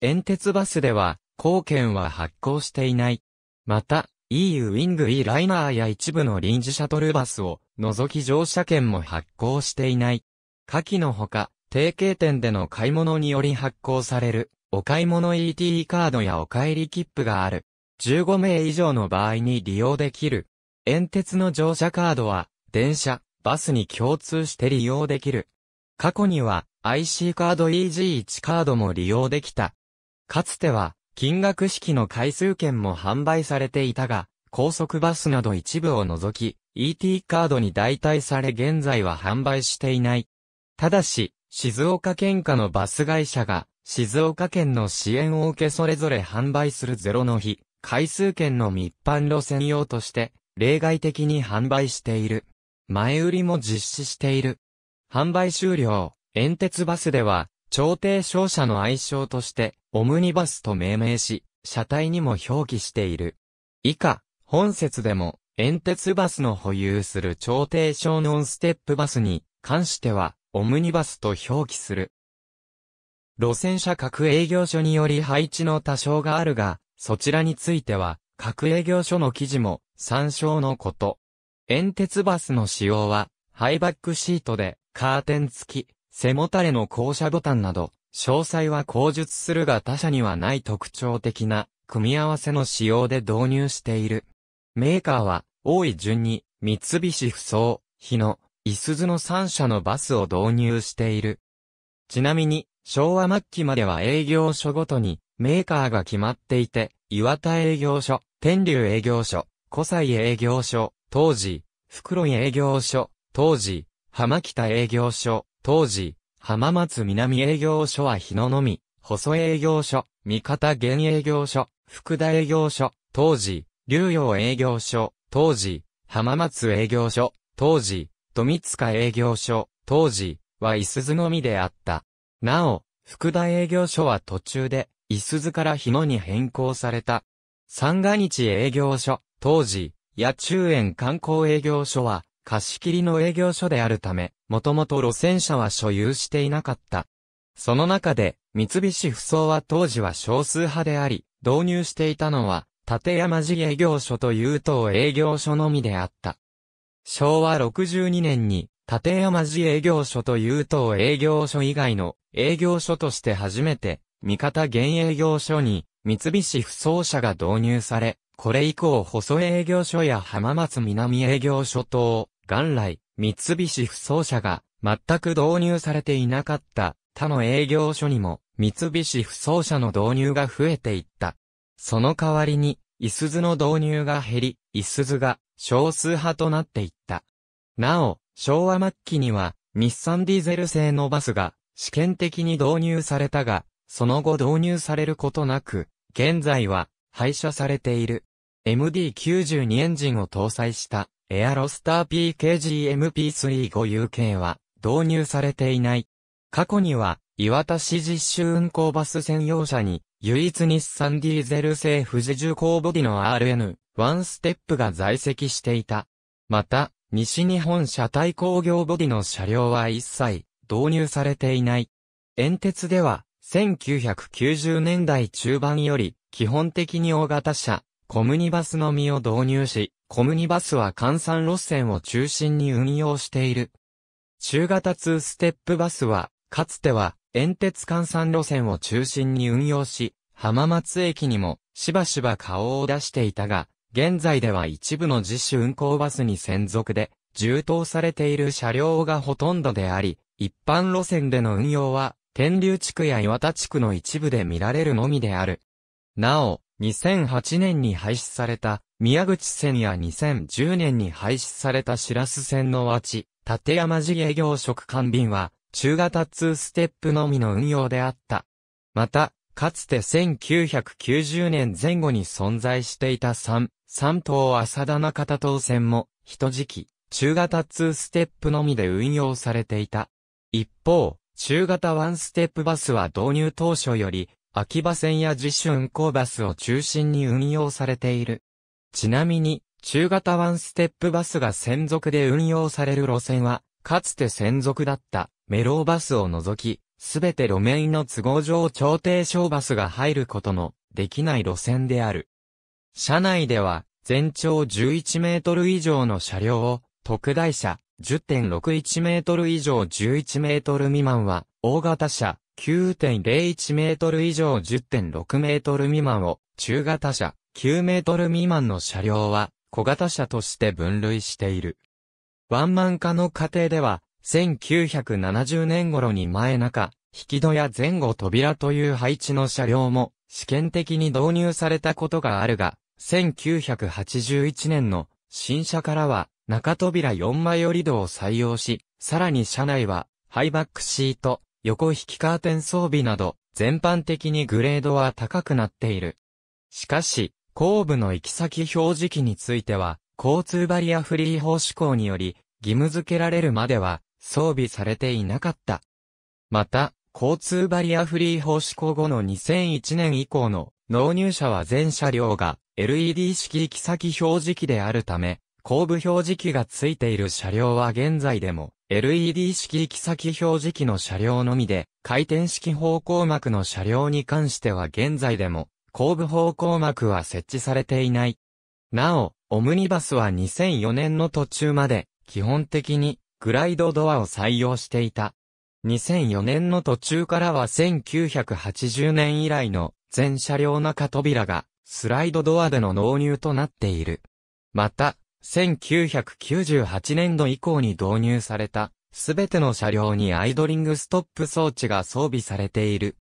遠鉄バスでは、貢献は発行していない。また、EU ウィング E ライナーや一部の臨時シャトルバスを除き乗車券も発行していない。下記のほか、定型店での買い物により発行されるお買い物 ET カードやお帰り切符がある。15名以上の場合に利用できる。遠鉄の乗車カードは、電車、バスに共通して利用できる。過去には、IC カード EG1 カードも利用できた。かつては、金額式の回数券も販売されていたが、高速バスなど一部を除き、ET カードに代替され現在は販売していない。ただし、静岡県下のバス会社が静岡県の支援を受けそれぞれ販売するゼロの日、回数券の密販路線用として、例外的に販売している。前売りも実施している。販売終了、遠鉄バスでは、調停商社の愛称として、オムニバスと命名し、車体にも表記している。以下、本節でも、遠鉄バスの保有する調停商ノンステップバスに関しては、オムニバスと表記する。路線車各営業所により配置の多少があるが、そちらについては、各営業所の記事も参照のこと。遠鉄バスの使用は、ハイバックシートで、カーテン付き、背もたれの降車ボタンなど、詳細は口述するが他社にはない特徴的な、組み合わせの仕様で導入している。メーカーは、多い順に、三菱不走、日野、いすずの3社のバスを導入している。ちなみに、昭和末期までは営業所ごとにメーカーが決まっていて、岩田営業所、天竜営業所、古西営業所、当時、袋井営業所、当時、浜北営業所、当時、浜松南営業所は日野のみ、細営業所、三方原営業所、福田営業所、当時、竜洋営業所、当時、浜松営業所、当時、富塚営業所、当時、は伊鈴のみであった。なお、福田営業所は途中で、いすずから日野に変更された。三河日営業所、当時、野中園観光営業所は、貸し切りの営業所であるため、もともと路線車は所有していなかった。その中で、三菱不走は当時は少数派であり、導入していたのは、立山寺営業所という等営業所のみであった。昭和62年に、立山寺営業所という等営業所以外の営業所として初めて、三方現営業所に三菱不走車が導入され、これ以降細営業所や浜松南営業所等、元来、三菱不走車が全く導入されていなかった他の営業所にも三菱不走車の導入が増えていった。その代わりに、いすゞの導入が減り、いすゞが少数派となっていった。なお、昭和末期には、日産ディーゼル製のバスが、試験的に導入されたが、その後導入されることなく、現在は、廃車されている。MD92 エンジンを搭載した、エアロスター PKGMP35UK は、導入されていない。過去には、岩田市実習運行バス専用車に、唯一日産ディーゼル製富士重工ボディの RN、ワンステップが在籍していた。また、西日本車体工業ボディの車両は一切導入されていない。煙鉄では、1990年代中盤より、基本的に大型車、コムニバスのみを導入し、コムニバスは換算路線を中心に運用している。中型2ステップバスは、かつては、煙鉄換算路線を中心に運用し、浜松駅にも、しばしば顔を出していたが、現在では一部の自主運行バスに専属で、充当されている車両がほとんどであり、一般路線での運用は、天竜地区や岩田地区の一部で見られるのみである。なお、2008年に廃止された、宮口線や2010年に廃止された白洲線の和地、立山寺営業職官便は、中型2ステップのみの運用であった。また、かつて1990年前後に存在していた3、三等浅田中田当線も、一時期、中型2ステップのみで運用されていた。一方、中型1ステップバスは導入当初より、秋葉線や自主運行バスを中心に運用されている。ちなみに、中型1ステップバスが専属で運用される路線は、かつて専属だったメローバスを除き、すべて路面の都合上超低小バスが入ることのできない路線である。車内では、全長11メートル以上の車両を、特大車、10.61メートル以上11メートル未満は、大型車、9.01メートル以上10.6メートル未満を、中型車、9メートル未満の車両は、小型車として分類している。ワンマン化の過程では、1970年頃に前中、引き戸や前後扉という配置の車両も、試験的に導入されたことがあるが、1981年の新車からは中扉4枚折り戸を採用し、さらに車内はハイバックシート、横引きカーテン装備など全般的にグレードは高くなっている。しかし、後部の行き先表示器については、交通バリアフリー法施行により義務付けられるまでは装備されていなかった。また、交通バリアフリー法施行後の2001年以降の納入者は全車両が LED 式行き先表示器であるため、後部表示器がついている車両は現在でも、LED 式行き先表示器の車両のみで、回転式方向幕の車両に関しては現在でも、後部方向幕は設置されていない。なお、オムニバスは2004年の途中まで、基本的に、グライドドアを採用していた。2004年の途中からは1980年以来の全車両中扉がスライドドアでの納入となっている。また、1998年度以降に導入された、すべての車両にアイドリングストップ装置が装備されている。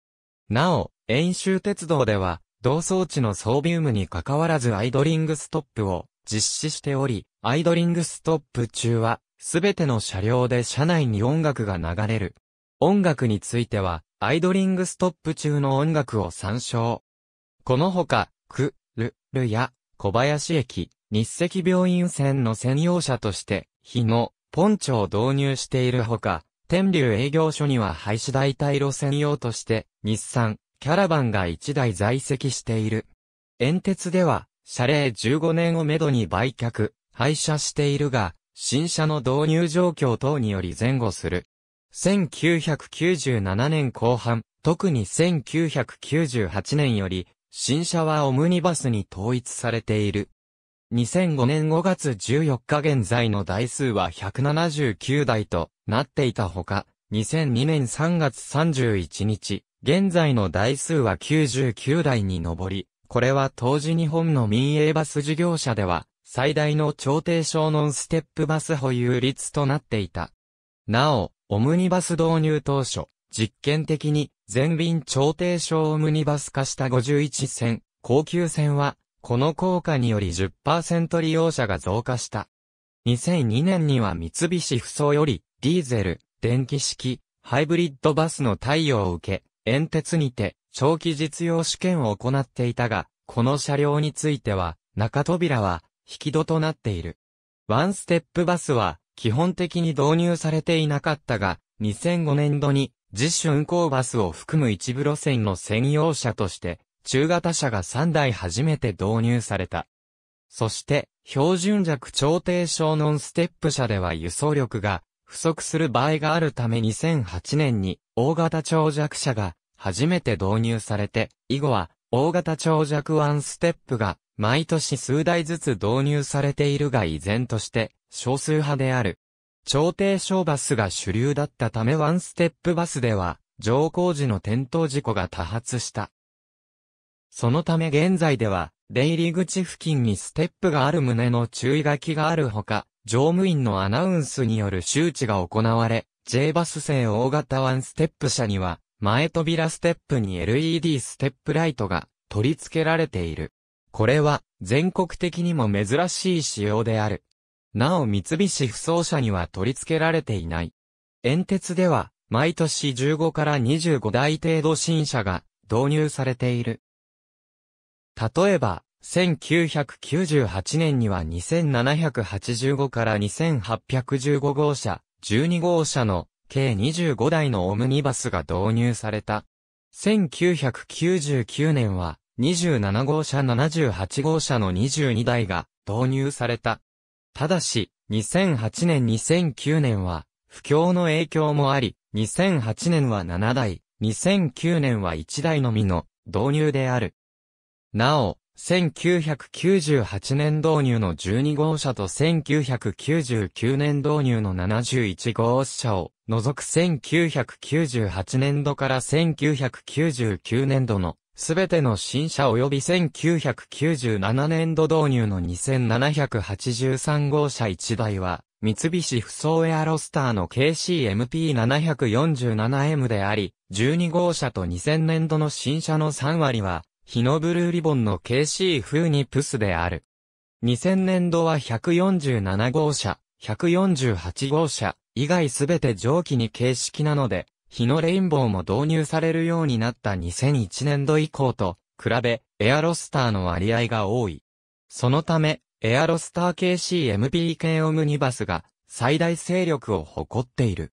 なお、遠州鉄道では、同装置の装備有無に関わらずアイドリングストップを実施しており、アイドリングストップ中は、すべての車両で車内に音楽が流れる。音楽については、アイドリングストップ中の音楽を参照。このほか、く、る、るや、小林駅、日赤病院線の専用車として、日の、ポンチョを導入しているほか、天竜営業所には廃止代替路線用として、日産、キャラバンが1台在籍している。遠鉄では、車齢15年をめどに売却、廃車しているが、新車の導入状況等により前後する。1997年後半、特に1998年より、新車はオムニバスに統一されている。2005年5月14日現在の台数は179台となっていたほか、2002年3月31日、現在の台数は99台に上り、これは当時日本の民営バス事業者では、最大の調停小ノンステップバス保有率となっていた。なお、オムニバス導入当初、実験的に全便調停証をムニバス化した51線、高級線は、この効果により10%利用者が増加した。2002年には三菱不走より、ディーゼル、電気式、ハイブリッドバスの対応を受け、煙鉄にて、長期実用試験を行っていたが、この車両については、中扉は、引き戸となっている。ワンステップバスは、基本的に導入されていなかったが、2005年度に、実主運行バスを含む一部路線の専用車として、中型車が3台初めて導入された。そして、標準弱超低小ノンステップ車では輸送力が不足する場合があるため2008年に大型長弱車が初めて導入されて、以後は大型長弱ワンステップが毎年数台ずつ導入されているが依然として少数派である。朝廷小バスが主流だったためワンステップバスでは、乗降時の転倒事故が多発した。そのため現在では、出入り口付近にステップがある旨の注意書きがあるほか、乗務員のアナウンスによる周知が行われ、J バス製大型ワンステップ車には、前扉ステップに LED ステップライトが取り付けられている。これは全国的にも珍しい仕様である。なお三菱不走車には取り付けられていない。煙鉄では、毎年15から25台程度新車が導入されている。例えば、1998年には2785から2815号車、12号車の計25台のオムニバスが導入された。1999年は27号車78号車の22台が導入された。ただし、2008年2009年は、不況の影響もあり、2008年は7台、2009年は1台のみの導入である。なお、1998年導入の12号車と1999年導入の71号車を除く1998年度から1999年度のすべての新車及び1997年度導入の2783号車1台は、三菱不走エアロスターの KCMP747M であり、12号車と2000年度の新車の3割は、日のブルーリボンの KC 風にプスである。2000年度は147号車、148号車、以外すべて蒸気に形式なので、日のレインボーも導入されるようになった2001年度以降と比べ、エアロスターの割合が多い。そのため、エアロスター k c m p 系オムニバスが最大勢力を誇っている。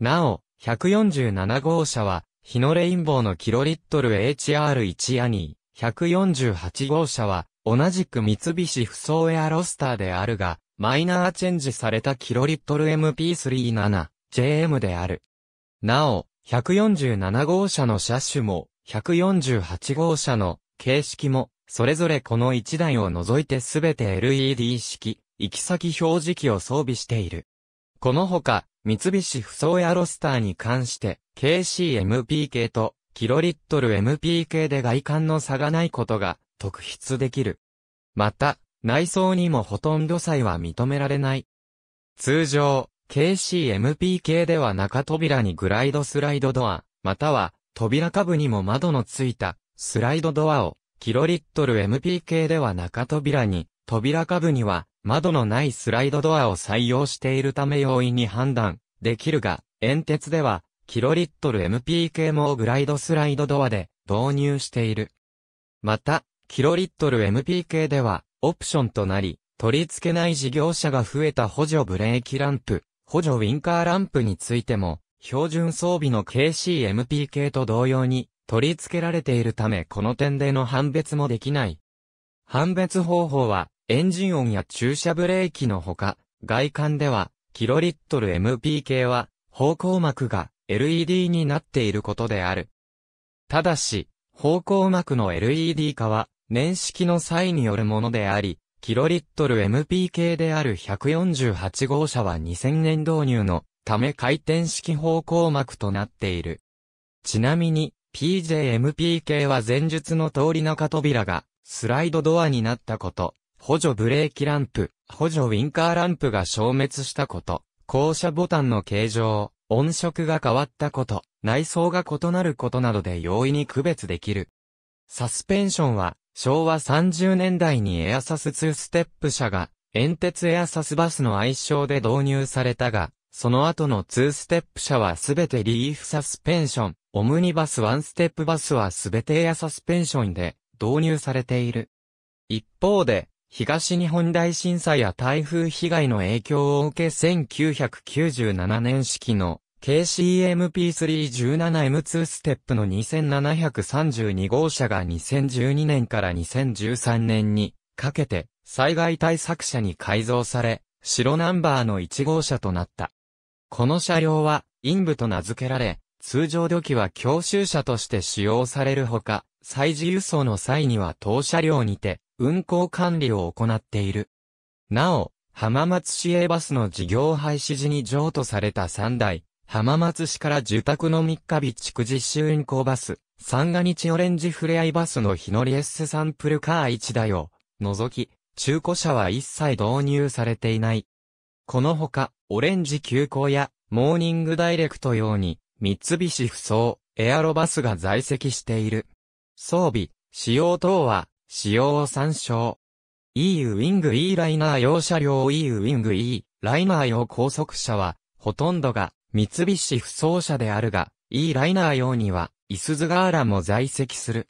なお、147号車は、日のレインボーのキロリットル HR1 アニー、148号車は、同じく三菱不走エアロスターであるが、マイナーチェンジされたキロリットル MP37JM である。なお、147号車の車種も、148号車の形式も、それぞれこの1台を除いてすべて LED 式、行き先表示器を装備している。このほか、三菱不走やロスターに関して、KCMPK とキロリットル MPK で外観の差がないことが特筆できる。また、内装にもほとんど差は認められない。通常、KCMPK では中扉にグライドスライドドア、または扉下部にも窓のついたスライドドアを、キロリットル MPK では中扉に、扉下部には窓のないスライドドアを採用しているため容易に判断できるが、煙鉄ではキロリットル MPK もグライドスライドドアで導入している。また、キロリットル MPK ではオプションとなり、取り付けない事業者が増えた補助ブレーキランプ、補助ウィンカーランプについても、標準装備の KCMP 系と同様に取り付けられているためこの点での判別もできない。判別方法は、エンジン音や駐車ブレーキのほか、外観では、キロリットル MP 系は、方向膜が LED になっていることである。ただし、方向膜の LED 化は、年式の際によるものであり、キロリットル MPK である148号車は2000年導入のため回転式方向幕となっている。ちなみに、PJMPK は前述の通り中扉がスライドドアになったこと、補助ブレーキランプ、補助ウィンカーランプが消滅したこと、降車ボタンの形状、音色が変わったこと、内装が異なることなどで容易に区別できる。サスペンションは昭和30年代にエアサス2ステップ車が、煙鉄エアサスバスの愛称で導入されたが、その後の2ステップ車はすべてリーフサスペンション、オムニバス1ステップバスはすべてエアサスペンションで導入されている。一方で、東日本大震災や台風被害の影響を受け1997年式の KCMP317M2 ステップの2732号車が2012年から2013年にかけて災害対策車に改造され、白ナンバーの1号車となった。この車両は、陰部と名付けられ、通常土器は教習車として使用されるほか、祭事輸送の際には当車両にて、運行管理を行っている。なお、浜松市営バスの事業廃止時に譲渡された3台、浜松市から受託の三日日築実習運行バス、三が日オレンジふれあいバスの日乗り S サンプルカー1台を、除き、中古車は一切導入されていない。このほか、オレンジ急行や、モーニングダイレクト用に、三菱不走、エアロバスが在籍している。装備、使用等は、使用を参照。e ウィング E ライナー用車両 e ウィング E ライナー用高速車は、ほとんどが三菱不走者であるが、E ライナー用には、イスズガーラも在籍する。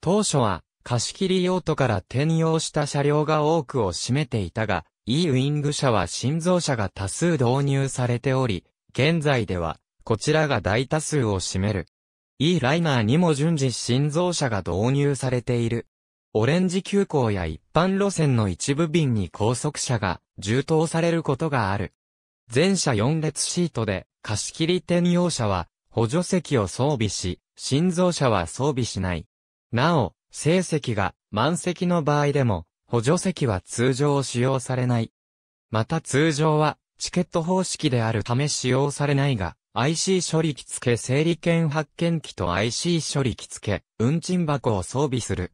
当初は、貸切用途から転用した車両が多くを占めていたが、E ウィング車は新造車が多数導入されており、現在では、こちらが大多数を占める。E ライナーにも順次新造車が導入されている。オレンジ急行や一般路線の一部便に高速車が充当されることがある。全車4列シートで、貸切転用車は補助席を装備し、新造車は装備しない。なお、成績が満席の場合でも、補助席は通常使用されない。また通常は、チケット方式であるため使用されないが、IC 処理機付け整理券発券機と IC 処理機付け運賃箱を装備する。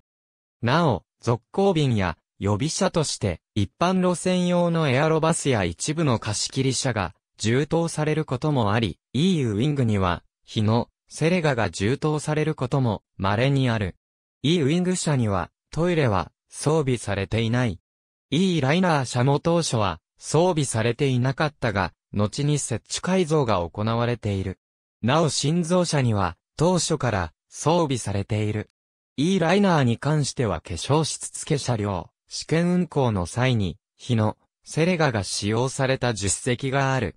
なお、続行便や予備車として一般路線用のエアロバスや一部の貸切車が充当されることもあり、EU ウィングには、日のセレガが充当されることも稀にある。E ウィング車にはトイレは装備されていない。E ライナー車も当初は装備されていなかったが、後に設置改造が行われている。なお新造車には当初から装備されている。E ライナーに関しては化粧室付け車両。試験運行の際に、日のセレガが使用された実績がある。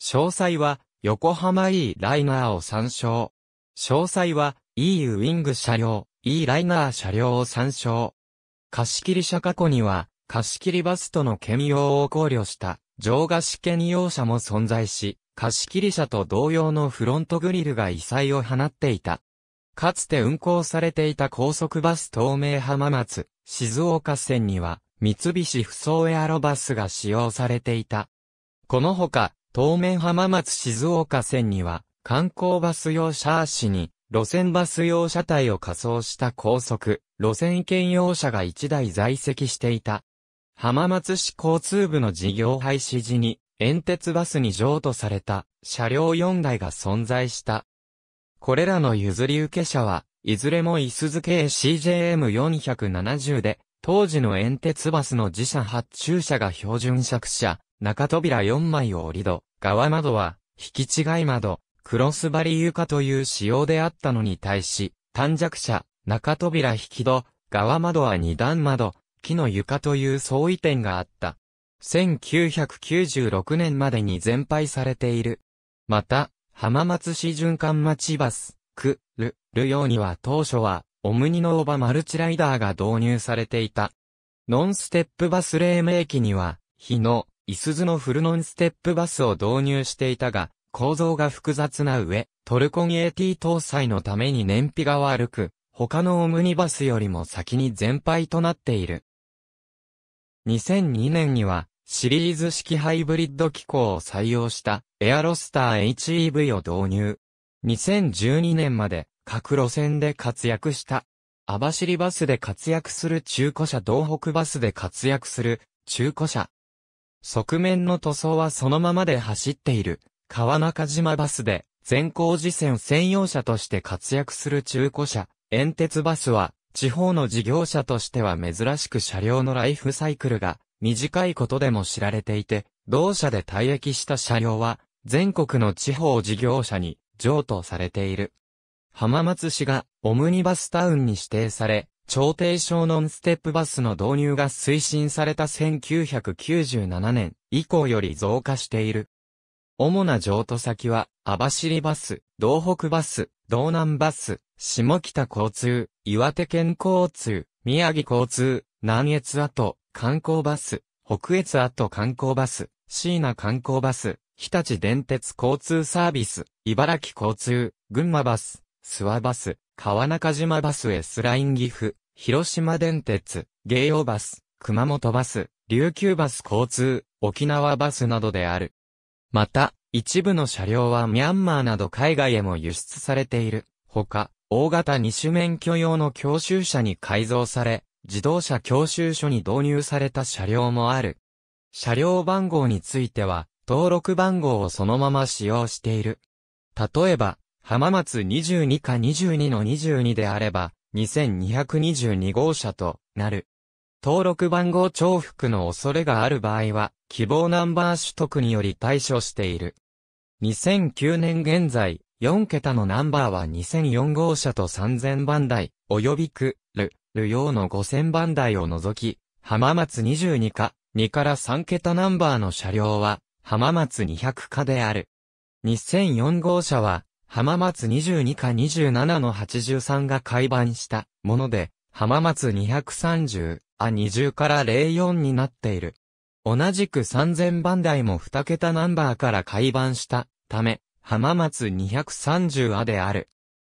詳細は、横浜 E ライナーを参照。詳細は、E ウィング車両、E ライナー車両を参照。貸切車過去には、貸切バスとの兼用を考慮した、乗賀試験用車も存在し、貸切車と同様のフロントグリルが異彩を放っていた。かつて運行されていた高速バス東名浜松、静岡線には、三菱不走エアロバスが使用されていた。このほか、当面浜松静岡線には、観光バス用車足に、路線バス用車体を仮装した高速、路線兼用車が1台在籍していた。浜松市交通部の事業廃止時に、遠鉄バスに譲渡された車両4台が存在した。これらの譲り受け者は、いずれもイスズ系 CJM470 で、当時の遠鉄バスの自社発注車が標準尺車、中扉4枚を折り戸、側窓は、引き違い窓、クロス張り床という仕様であったのに対し、短尺車、中扉引き戸、側窓は二段窓、木の床という相違点があった。1996年までに全廃されている。また、浜松市循環町バス、ク、ル、るようには当初は、オムニのオバマルチライダーが導入されていた。ノンステップバス黎明期には、日の、イスズのフルノンステップバスを導入していたが、構造が複雑な上、トルコン AT 搭載のために燃費が悪く、他のオムニバスよりも先に全廃となっている。2002年には、シリーズ式ハイブリッド機構を採用したエアロスター HEV を導入。2012年まで各路線で活躍した。網走バスで活躍する中古車東北バスで活躍する中古車。側面の塗装はそのままで走っている。川中島バスで全校事線専用車として活躍する中古車。遠鉄バスは地方の事業者としては珍しく車両のライフサイクルが短いことでも知られていて、同社で退役した車両は全国の地方事業者に譲渡されている。浜松市がオムニバスタウンに指定され、朝廷省ノンステップバスの導入が推進された1997年以降より増加している。主な譲渡先は、網走バス、道北バス、道南バス、下北交通、岩手県交通、宮城交通、南越跡、観光バス、北越跡観光バス、椎名観光バス、日立電鉄交通サービス、茨城交通、群馬バス、諏訪バス、川中島バス S ライン岐阜、広島電鉄、芸用バス、熊本バス、琉球バス交通、沖縄バスなどである。また、一部の車両はミャンマーなど海外へも輸出されている。ほか、大型二種免許用の教習車に改造され、自動車教習所に導入された車両もある。車両番号については、登録番号をそのまま使用している。例えば、浜松22か22の22であれば、2222号車となる。登録番号重複の恐れがある場合は、希望ナンバー取得により対処している。2009年現在、4桁のナンバーは2004号車と3000番台、及びく、る、る用の5000番台を除き、浜松22か、2から3桁ナンバーの車両は、浜松200かである。2004号車は、浜松22か27の83が改版したもので、浜松230あ20から04になっている。同じく3000番台も2桁ナンバーから改版したため、浜松230あである。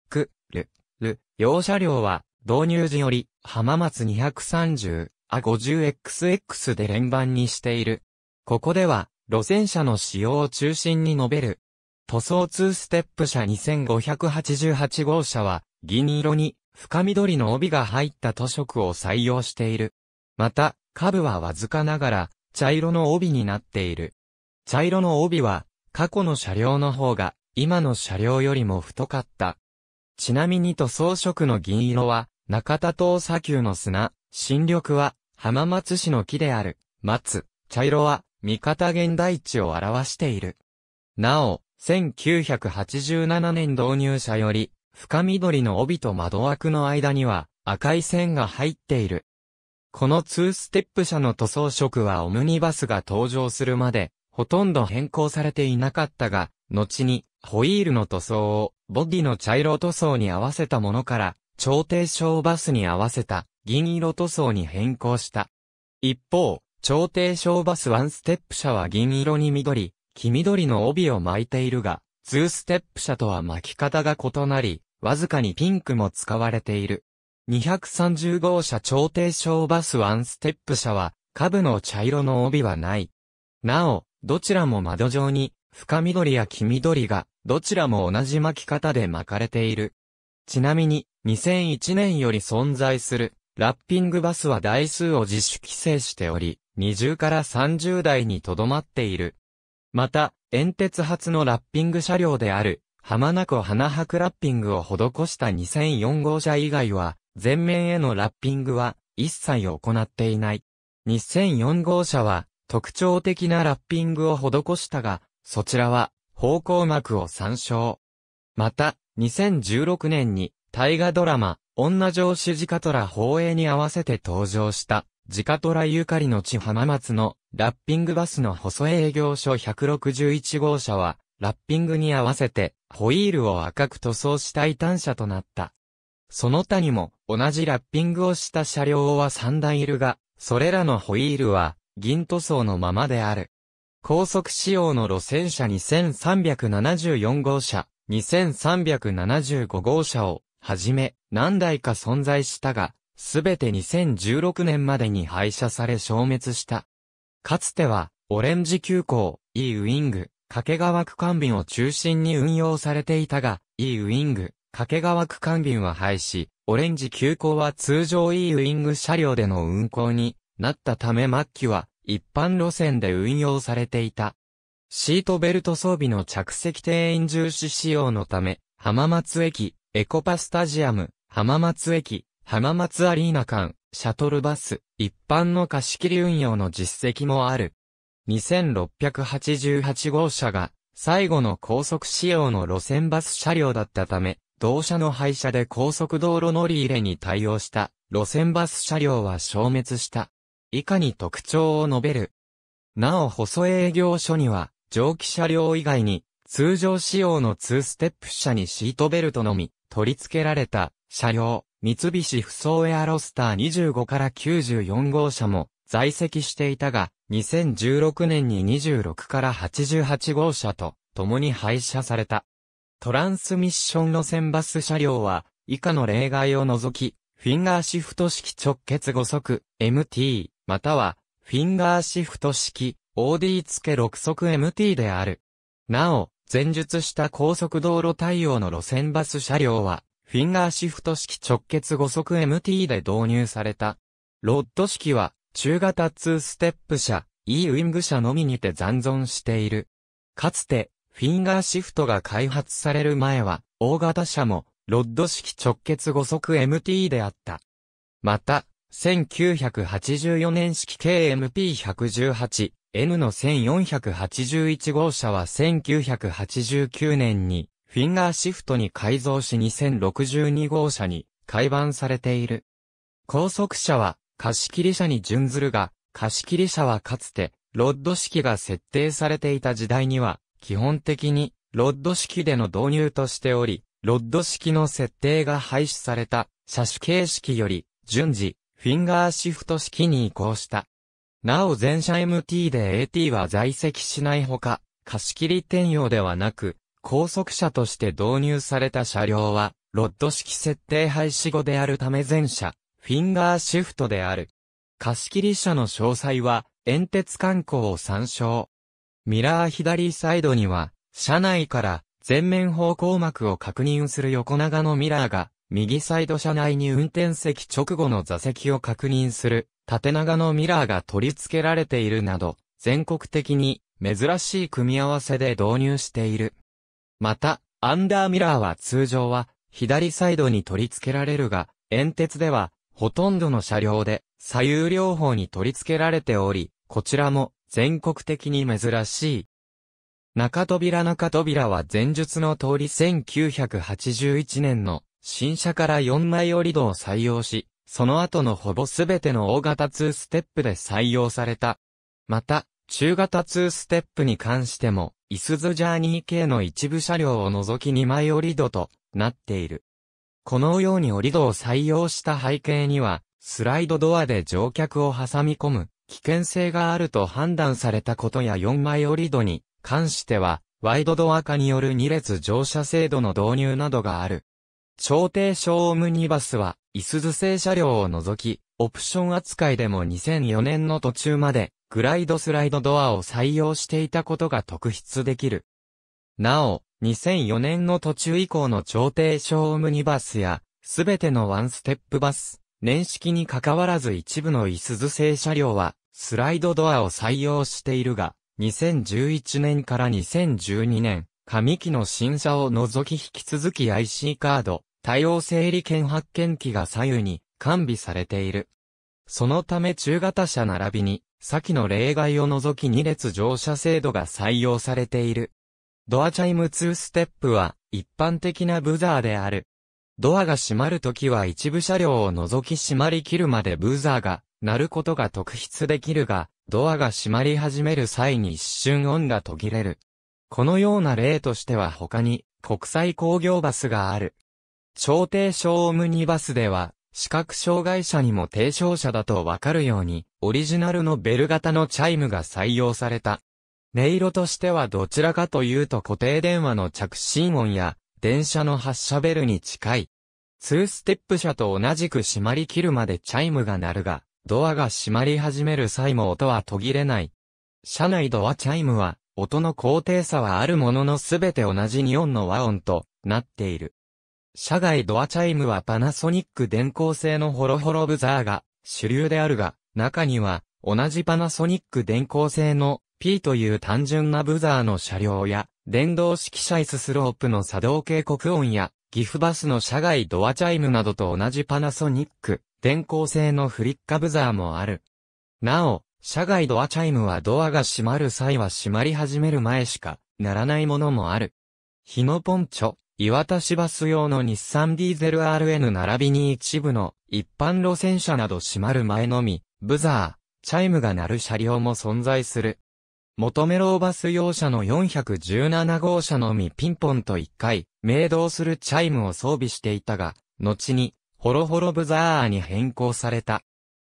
く、る、る、用車両は、導入時より、浜松230あ 50XX で連番にしている。ここでは、路線車の使用を中心に述べる塗装2ステップ車2588号車は、銀色に深緑の帯が入った塗色を採用している。また、下部はわずかながら、茶色の帯になっている。茶色の帯は、過去の車両の方が、今の車両よりも太かった。ちなみに塗装色の銀色は、中田島砂丘の砂、新緑は、浜松市の木である、松、茶色は、三方現代地を表している。なお、1987年導入者より、深緑の帯と窓枠の間には赤い線が入っている。この2ステップ車の塗装色はオムニバスが登場するまで、ほとんど変更されていなかったが、後に、ホイールの塗装を、ボディの茶色塗装に合わせたものから、超低床バスに合わせた、銀色塗装に変更した。一方、超低床バスワンステップ車は銀色に緑、黄緑の帯を巻いているが、ツーステップ車とは巻き方が異なり、わずかにピンクも使われている。230号車超低小バスワンステップ車は、下部の茶色の帯はない。なお、どちらも窓状に、深緑や黄緑が、どちらも同じ巻き方で巻かれている。ちなみに、2001年より存在する、ラッピングバスは台数を自主規制しており、20から30台にとどまっている。また、煙鉄発のラッピング車両である、浜名湖花博ラッピングを施した2004号車以外は、前面へのラッピングは一切行っていない。2004号車は特徴的なラッピングを施したが、そちらは方向幕を参照。また、2016年に大河ドラマ、女上司ジカトラ放映に合わせて登場した、ジカトラゆかりの地浜松のラッピングバスの細営業所161号車は、ラッピングに合わせて、ホイールを赤く塗装した異端車となった。その他にも、同じラッピングをした車両は3台いるが、それらのホイールは、銀塗装のままである。高速仕様の路線車2374号車、2375号車を、はじめ、何台か存在したが、すべて2016年までに廃車され消滅した。かつては、オレンジ急行、E ウィング、掛川区間便を中心に運用されていたが、E ウィング、掛川区間便は廃止、オレンジ急行は通常 E ウィング車両での運行になったため末期は一般路線で運用されていた。シートベルト装備の着席定員重視仕様のため、浜松駅、エコパスタジアム、浜松駅、浜松アリーナ間、シャトルバス、一般の貸し切り運用の実績もある。2688号車が最後の高速仕様の路線バス車両だったため、同社の廃車で高速道路乗り入れに対応した路線バス車両は消滅した。以下に特徴を述べる。なお細営業所には、蒸気車両以外に、通常仕様の2ステップ車にシートベルトのみ、取り付けられた車両、三菱不走エアロスター25から94号車も在籍していたが、2016年に26から88号車と共に廃車された。トランスミッション路線バス車両は、以下の例外を除き、フィンガーシフト式直結5速 MT、または、フィンガーシフト式 OD 付け6速 MT である。なお、前述した高速道路対応の路線バス車両は、フィンガーシフト式直結5速 MT で導入された。ロッド式は、中型2ステップ車、E ウィング車のみにて残存している。かつて、フィンガーシフトが開発される前は、大型車も、ロッド式直結5速 MT であった。また、1984年式 KMP118、N の1481号車は1989年にフィンガーシフトに改造し2062号車に改版されている。高速車は貸切車に準ずるが、貸切車はかつてロッド式が設定されていた時代には、基本的にロッド式での導入としており、ロッド式の設定が廃止された車種形式より順次、フィンガーシフト式に移行した。なお全車 MT で AT は在籍しないほか、貸切転用ではなく、高速車として導入された車両は、ロッド式設定廃止後であるため前車、フィンガーシフトである。貸切車の詳細は、遠鉄観光を参照。ミラー左サイドには、車内から前面方向幕を確認する横長のミラーが、右サイド車内に運転席直後の座席を確認する縦長のミラーが取り付けられているなど、全国的に珍しい組み合わせで導入している。また、アンダーミラーは通常は左サイドに取り付けられるが、円鉄ではほとんどの車両で左右両方に取り付けられており、こちらも全国的に珍しい。中扉中扉は前述の通り1981年の新車から4枚折り戸を採用し、その後のほぼすべての大型2ステップで採用された。また、中型2ステップに関しても、イスズジャーニー系の一部車両を除き2枚折り戸となっている。このように折り戸を採用した背景には、スライドドアで乗客を挟み込む危険性があると判断されたことや4枚折り戸に関しては、ワイドドア化による2列乗車制度の導入などがある。調停所オムニバスは、イスズ製車両を除き、オプション扱いでも2004年の途中までグライドスライドドアを採用していたことが特筆できる。なお、2004年の途中以降の調停小オムニバスや、すべてのワンステップバス、年式に関わらず一部のイスズ製車両は、スライドドアを採用しているが、2011年から2012年、上機の新車を除き引き続き IC カード、多様整理券発券機が左右に完備されている。そのため中型車並びに先の例外を除き2列乗車制度が採用されている。ドアチャイム2ステップは一般的なブザーである。ドアが閉まるときは一部車両を除き閉まりきるまでブザーが鳴ることが特筆できるが、ドアが閉まり始める際に一瞬音が途切れる。このような例としては他に国際工業バスがある。超低小オムニバスでは視覚障害者にも低障者だとわかるようにオリジナルのベル型のチャイムが採用された。音色としてはどちらかというと固定電話の着信音や電車の発車ベルに近い。ツーステップ車と同じく閉まりきるまでチャイムが鳴るが、ドアが閉まり始める際も音は途切れない。車内ドアチャイムは、音の高低差はあるもののすべて同じ2音の和音となっている。車外ドアチャイムはパナソニック電光製のホロホロブザーが主流であるが、中には、同じパナソニック電光製の P という単純なブザーの車両や、電動式車椅子スロープの作動警告音や、岐阜バスの車外ドアチャイムなどと同じパナソニック、電光製のフリッカブザーもある。なお、車外ドアチャイムはドアが閉まる際は閉まり始める前しか、ならないものもある。日野ポンチョ、岩田市バス用の日産ディーゼル RN 並びに一部の一般路線車など閉まる前のみ、ブザー、チャイムが鳴る車両も存在する。求めローバス用車の417号車のみピンポンと1回、鳴動するチャイムを装備していたが、後に、ホロホロブザーに変更された。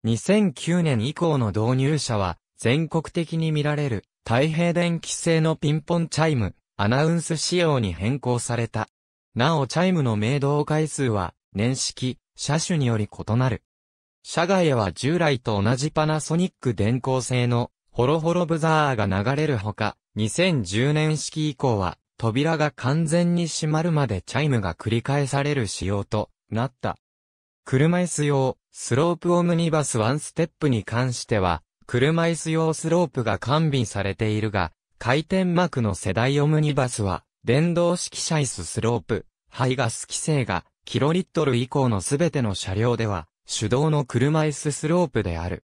2009年以降の導入者は、全国的に見られる、太平電気製のピンポンチャイム、アナウンス仕様に変更された。なおチャイムの鳴動回数は、年式、車種により異なる。車外へは従来と同じパナソニック電光製のホロホロブザーが流れるほか、2010年式以降は扉が完全に閉まるまでチャイムが繰り返される仕様となった。車椅子用スロープオムニバスワンステップに関しては、車椅子用スロープが完備されているが、回転幕の世代オムニバスは、電動式車椅子スロープ、排ガス規制が、キロリットル以降のすべての車両では、手動の車椅子スロープである。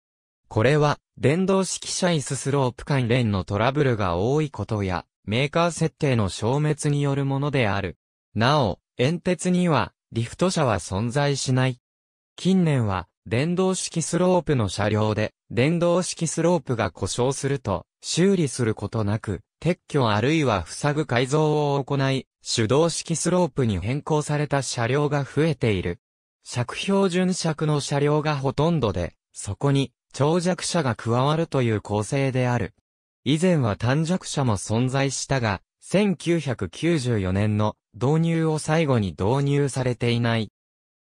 これは、電動式車椅子スロープ関連のトラブルが多いことや、メーカー設定の消滅によるものである。なお、煙鉄には、リフト車は存在しない。近年は、電動式スロープの車両で、電動式スロープが故障すると、修理することなく、撤去あるいは塞ぐ改造を行い、手動式スロープに変更された車両が増えている。尺標準尺の車両がほとんどで、そこに長尺車が加わるという構成である。以前は短尺車も存在したが、1994年の導入を最後に導入されていない。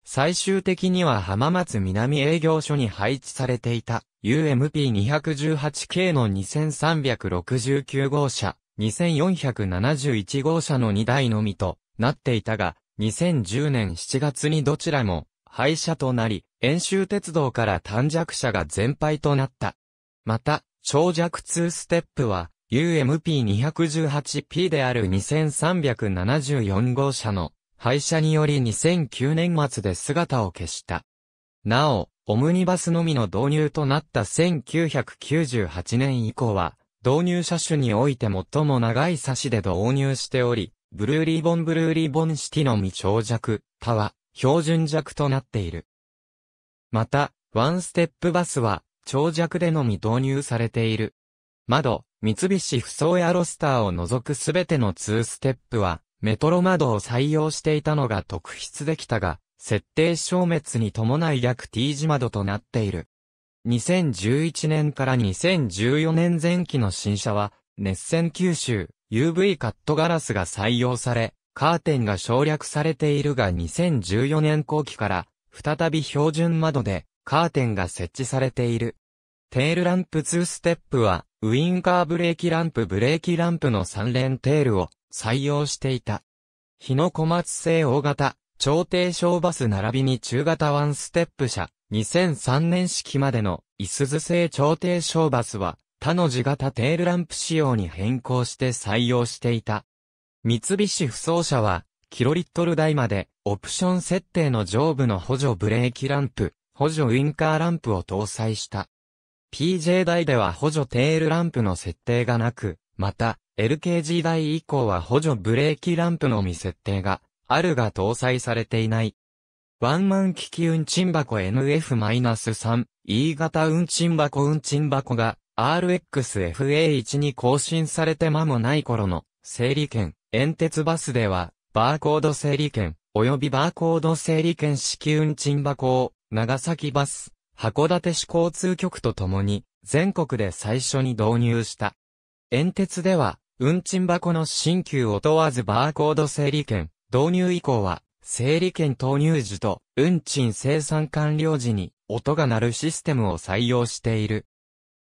最終的には浜松南営業所に配置されていた UMP218 系の2369号車、2471号車の2台のみとなっていたが、2010年7月にどちらも廃車となり、遠州鉄道から短弱車が全廃となった。また、長弱2ステップは、UMP218P である2374号車の廃車により2009年末で姿を消した。なお、オムニバスのみの導入となった1998年以降は、導入車種において最も長い差しで導入しており、ブルーリーボンブルーリーボンシティのみ長尺、他は、標準弱となっている。また、ワンステップバスは、長尺でのみ導入されている。窓、三菱不装やロスターを除くすべての2ステップは、メトロ窓を採用していたのが特筆できたが、設定消滅に伴い逆 T 字窓となっている。2011年から2014年前期の新車は、熱線九州、UV カットガラスが採用され、カーテンが省略されているが2014年後期から、再び標準窓で、カーテンが設置されている。テールランプ2ステップは、ウインカーブレーキランプブレーキランプの3連テールを採用していた。日の小松製大型、超低小バス並びに中型ワンステップ車、2003年式までの、イスズ製超低小バスは、他の字型テールランプ仕様に変更して採用していた。三菱不走車は、キロリットル台まで、オプション設定の上部の補助ブレーキランプ、補助ウインカーランプを搭載した。PJ 台では補助テールランプの設定がなく、また、LKG 台以降は補助ブレーキランプのみ設定が、あるが搭載されていない。ワンマン機器運賃箱 NF-3、E 型運賃箱運賃箱が、RXFA1 に更新されて間もない頃の整理券、煙鉄バスでは、バーコード整理券、及びバーコード整理券式運賃箱を、長崎バス、函館市交通局とともに、全国で最初に導入した。煙鉄では、運賃箱の新旧を問わずバーコード整理券、導入以降は、整理券投入時と運賃生産完了時に音が鳴るシステムを採用している。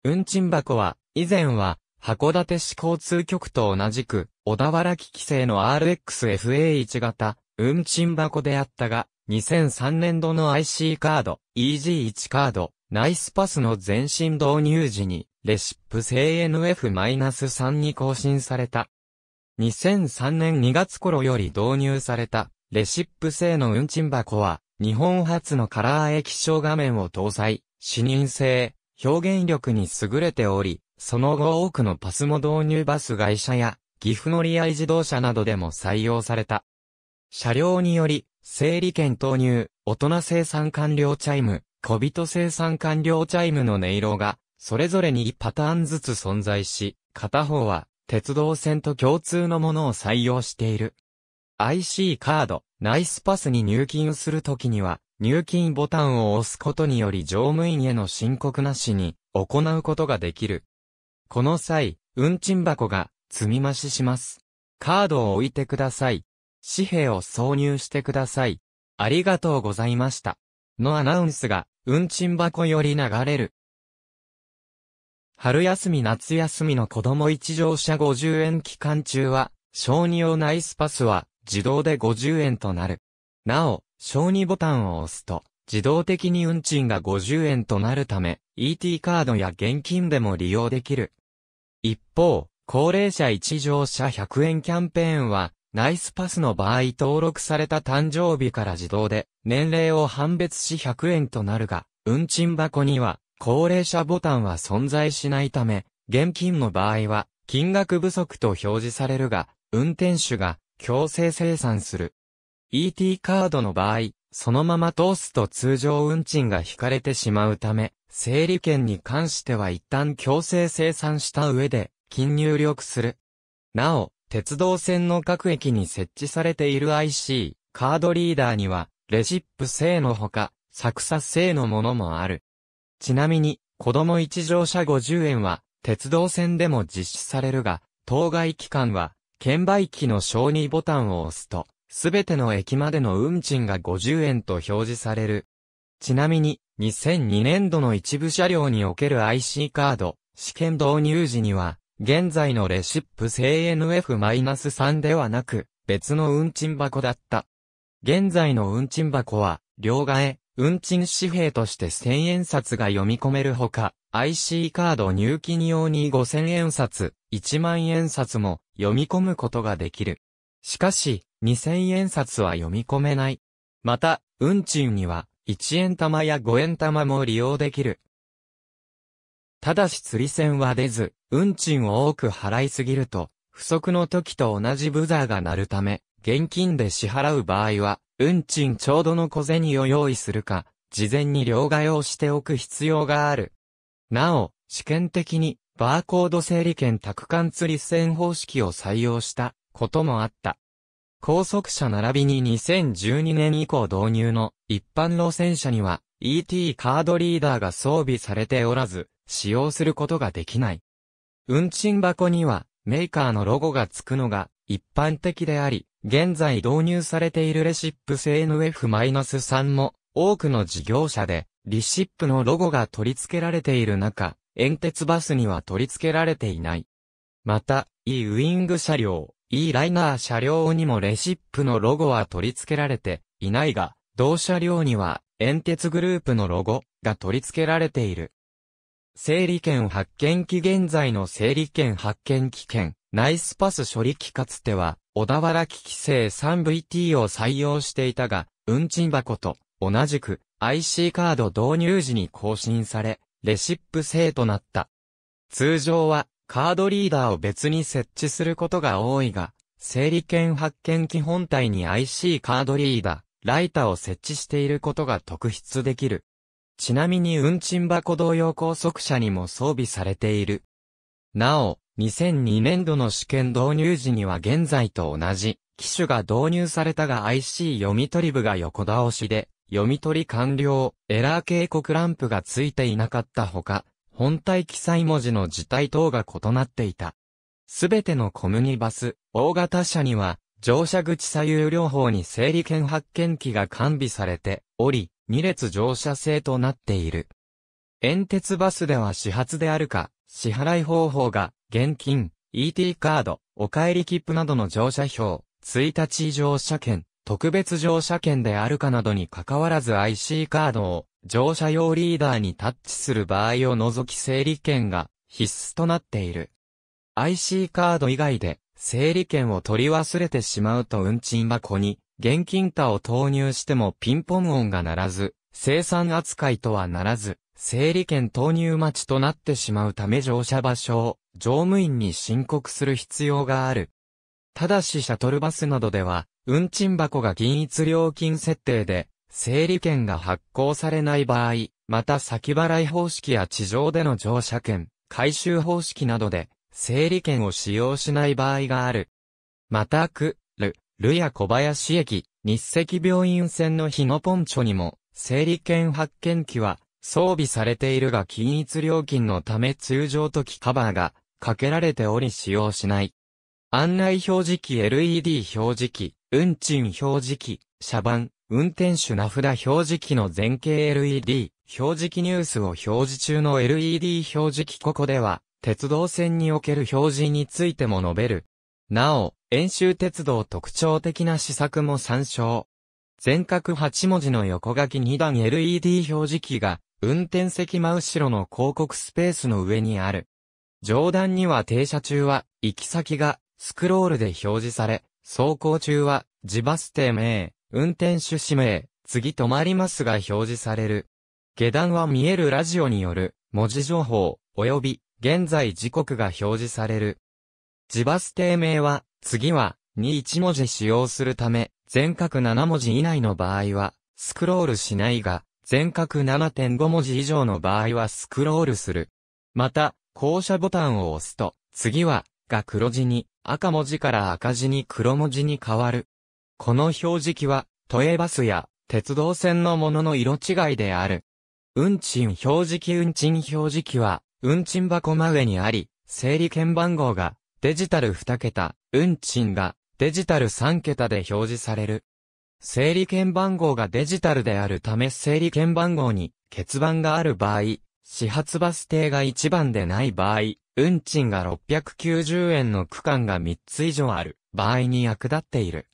運賃箱は、以前は、函館市交通局と同じく、小田原機規制の RXFA1 型、運賃箱であったが、2003年度の IC カード、EG1 カード、ナイスパスの前身導入時に、レシップ製 NF-3 に更新された。2003年2月頃より導入された、レシップ製の運賃箱は、日本初のカラー液晶画面を搭載、視認性、表現力に優れており、その後多くのパスモ導入バス会社や、岐阜乗合自動車などでも採用された。車両により、整理券投入、大人生産完了チャイム、小人生産完了チャイムの音色が、それぞれにパターンずつ存在し、片方は、鉄道線と共通のものを採用している。IC カード、ナイスパスに入金するときには、入金ボタンを押すことにより乗務員への申告なしに行うことができる。この際、運賃箱が積み増しします。カードを置いてください。紙幣を挿入してください。ありがとうございました。のアナウンスが運賃箱より流れる。春休み夏休みの子供一乗車50円期間中は、小児用ナイスパスは自動で50円となる。なお、小2ボタンを押すと、自動的に運賃が50円となるため、ET カードや現金でも利用できる。一方、高齢者一乗車100円キャンペーンは、ナイスパスの場合登録された誕生日から自動で年齢を判別し100円となるが、運賃箱には高齢者ボタンは存在しないため、現金の場合は金額不足と表示されるが、運転手が強制生産する ET カードの場合、そのまま通すと通常運賃が引かれてしまうため、整理券に関しては一旦強制生産した上で、金入力する。なお、鉄道線の各駅に設置されている IC、カードリーダーには、レシップ製のほか、作サ製のものもある。ちなみに、子供一乗車50円は、鉄道線でも実施されるが、当該期間は、券売機の小2ボタンを押すと、すべての駅までの運賃が50円と表示される。ちなみに、2002年度の一部車両における IC カード、試験導入時には、現在のレシップ製 NF-3 ではなく、別の運賃箱だった。現在の運賃箱は、両替、運賃紙幣として1000円札が読み込めるほか、IC カード入金用に5000円札、1万円札も読み込むことができる。しかし、2000円札は読み込めない。また、運賃には、1円玉や5円玉も利用できる。ただし釣り線は出ず、運賃を多く払いすぎると、不足の時と同じブザーが鳴るため、現金で支払う場合は、運賃ちょうどの小銭を用意するか、事前に両替をしておく必要がある。なお、試験的に、バーコード整理券宅管釣り線方式を採用したこともあった。高速車並びに2012年以降導入の一般路線車には ET カードリーダーが装備されておらず、使用することができない。運賃箱にはメーカーのロゴが付くのが一般的であり、現在導入されているレシップ製 NF-3 も多くの事業者でリシップのロゴが取り付けられている中、遠鉄バスには取り付けられていない。また、E ウィング車両、E ライナー車両にもレシップのロゴは取り付けられていないが、同車両には、円鉄グループのロゴが取り付けられている。整理券発見機現在の整理券発見機券、ナイスパス処理機かつては、小田原機規制 3VT を採用していたが、運賃箱と同じく IC カード導入時に更新され、レシップ制となった。通常はカードリーダーを別に設置することが多いが、整理券発券機本体に IC カードリーダー、ライターを設置していることが特筆できる。ちなみに運賃箱同様高速車にも装備されている。なお、2002年度の試験導入時には現在と同じ、機種が導入されたが IC 読み取り部が横倒しで、読み取り完了、エラー警告ランプがついていなかったほか、本体記載文字の字体等が異なっていた。すべての小麦バス、大型車には、乗車口左右両方に整理券発券機が完備されており、2列乗車制となっている。遠鉄バスでは始発であるか、支払い方法が、現金、ET カード、お帰り切符などの乗車票、1日乗車券、特別乗車券であるかなどに関わらず IC カードを乗車用リーダーにタッチする場合を除き整理券が必須となっている。IC カード以外で整理券を取り忘れてしまうと運賃箱に現金他を投入してもピンポン音が鳴らず、生産扱いとはならず、整理券投入待ちとなってしまうため乗車場所を乗務員に申告する必要がある。ただしシャトルバスなどでは、運賃箱が均一料金設定で整理券が発行されない場合、また先払い方式や地上での乗車券、回収方式などで、整理券を使用しない場合がある。また、く、る、るや小林駅、日赤病院線の日野ポンチョにも、整理券発券機は装備されているが均一料金のため通常時カバーがかけられており使用しない。案内表示器 LED 表示器、運賃表示器、車番、運転手名札表示器の前景 LED、表示器ニュースを表示中の LED 表示器ここでは、鉄道線における表示についても述べる。なお、演習鉄道特徴的な施策も参照。全角8文字の横書き2段 LED 表示器が、運転席真後ろの広告スペースの上にある。上段には停車中は、行き先が、スクロールで表示され、走行中は、自バス停名、運転手指名、次止まりますが表示される。下段は見えるラジオによる、文字情報、及び、現在時刻が表示される。自バス停名は、次は、に1文字使用するため、全角7文字以内の場合は、スクロールしないが、全角7.5文字以上の場合はスクロールする。また、降車ボタンを押すと、次は、が黒字に、赤文字から赤字に黒文字に変わる。この表示器は、都営バスや鉄道線のものの色違いである。運賃表示器運賃表示器は、運賃箱真上にあり、整理券番号がデジタル2桁、運賃がデジタル3桁で表示される。整理券番号がデジタルであるため整理券番号に欠番がある場合、始発バス停が1番でない場合、運賃が690円の区間が3つ以上ある場合に役立っている。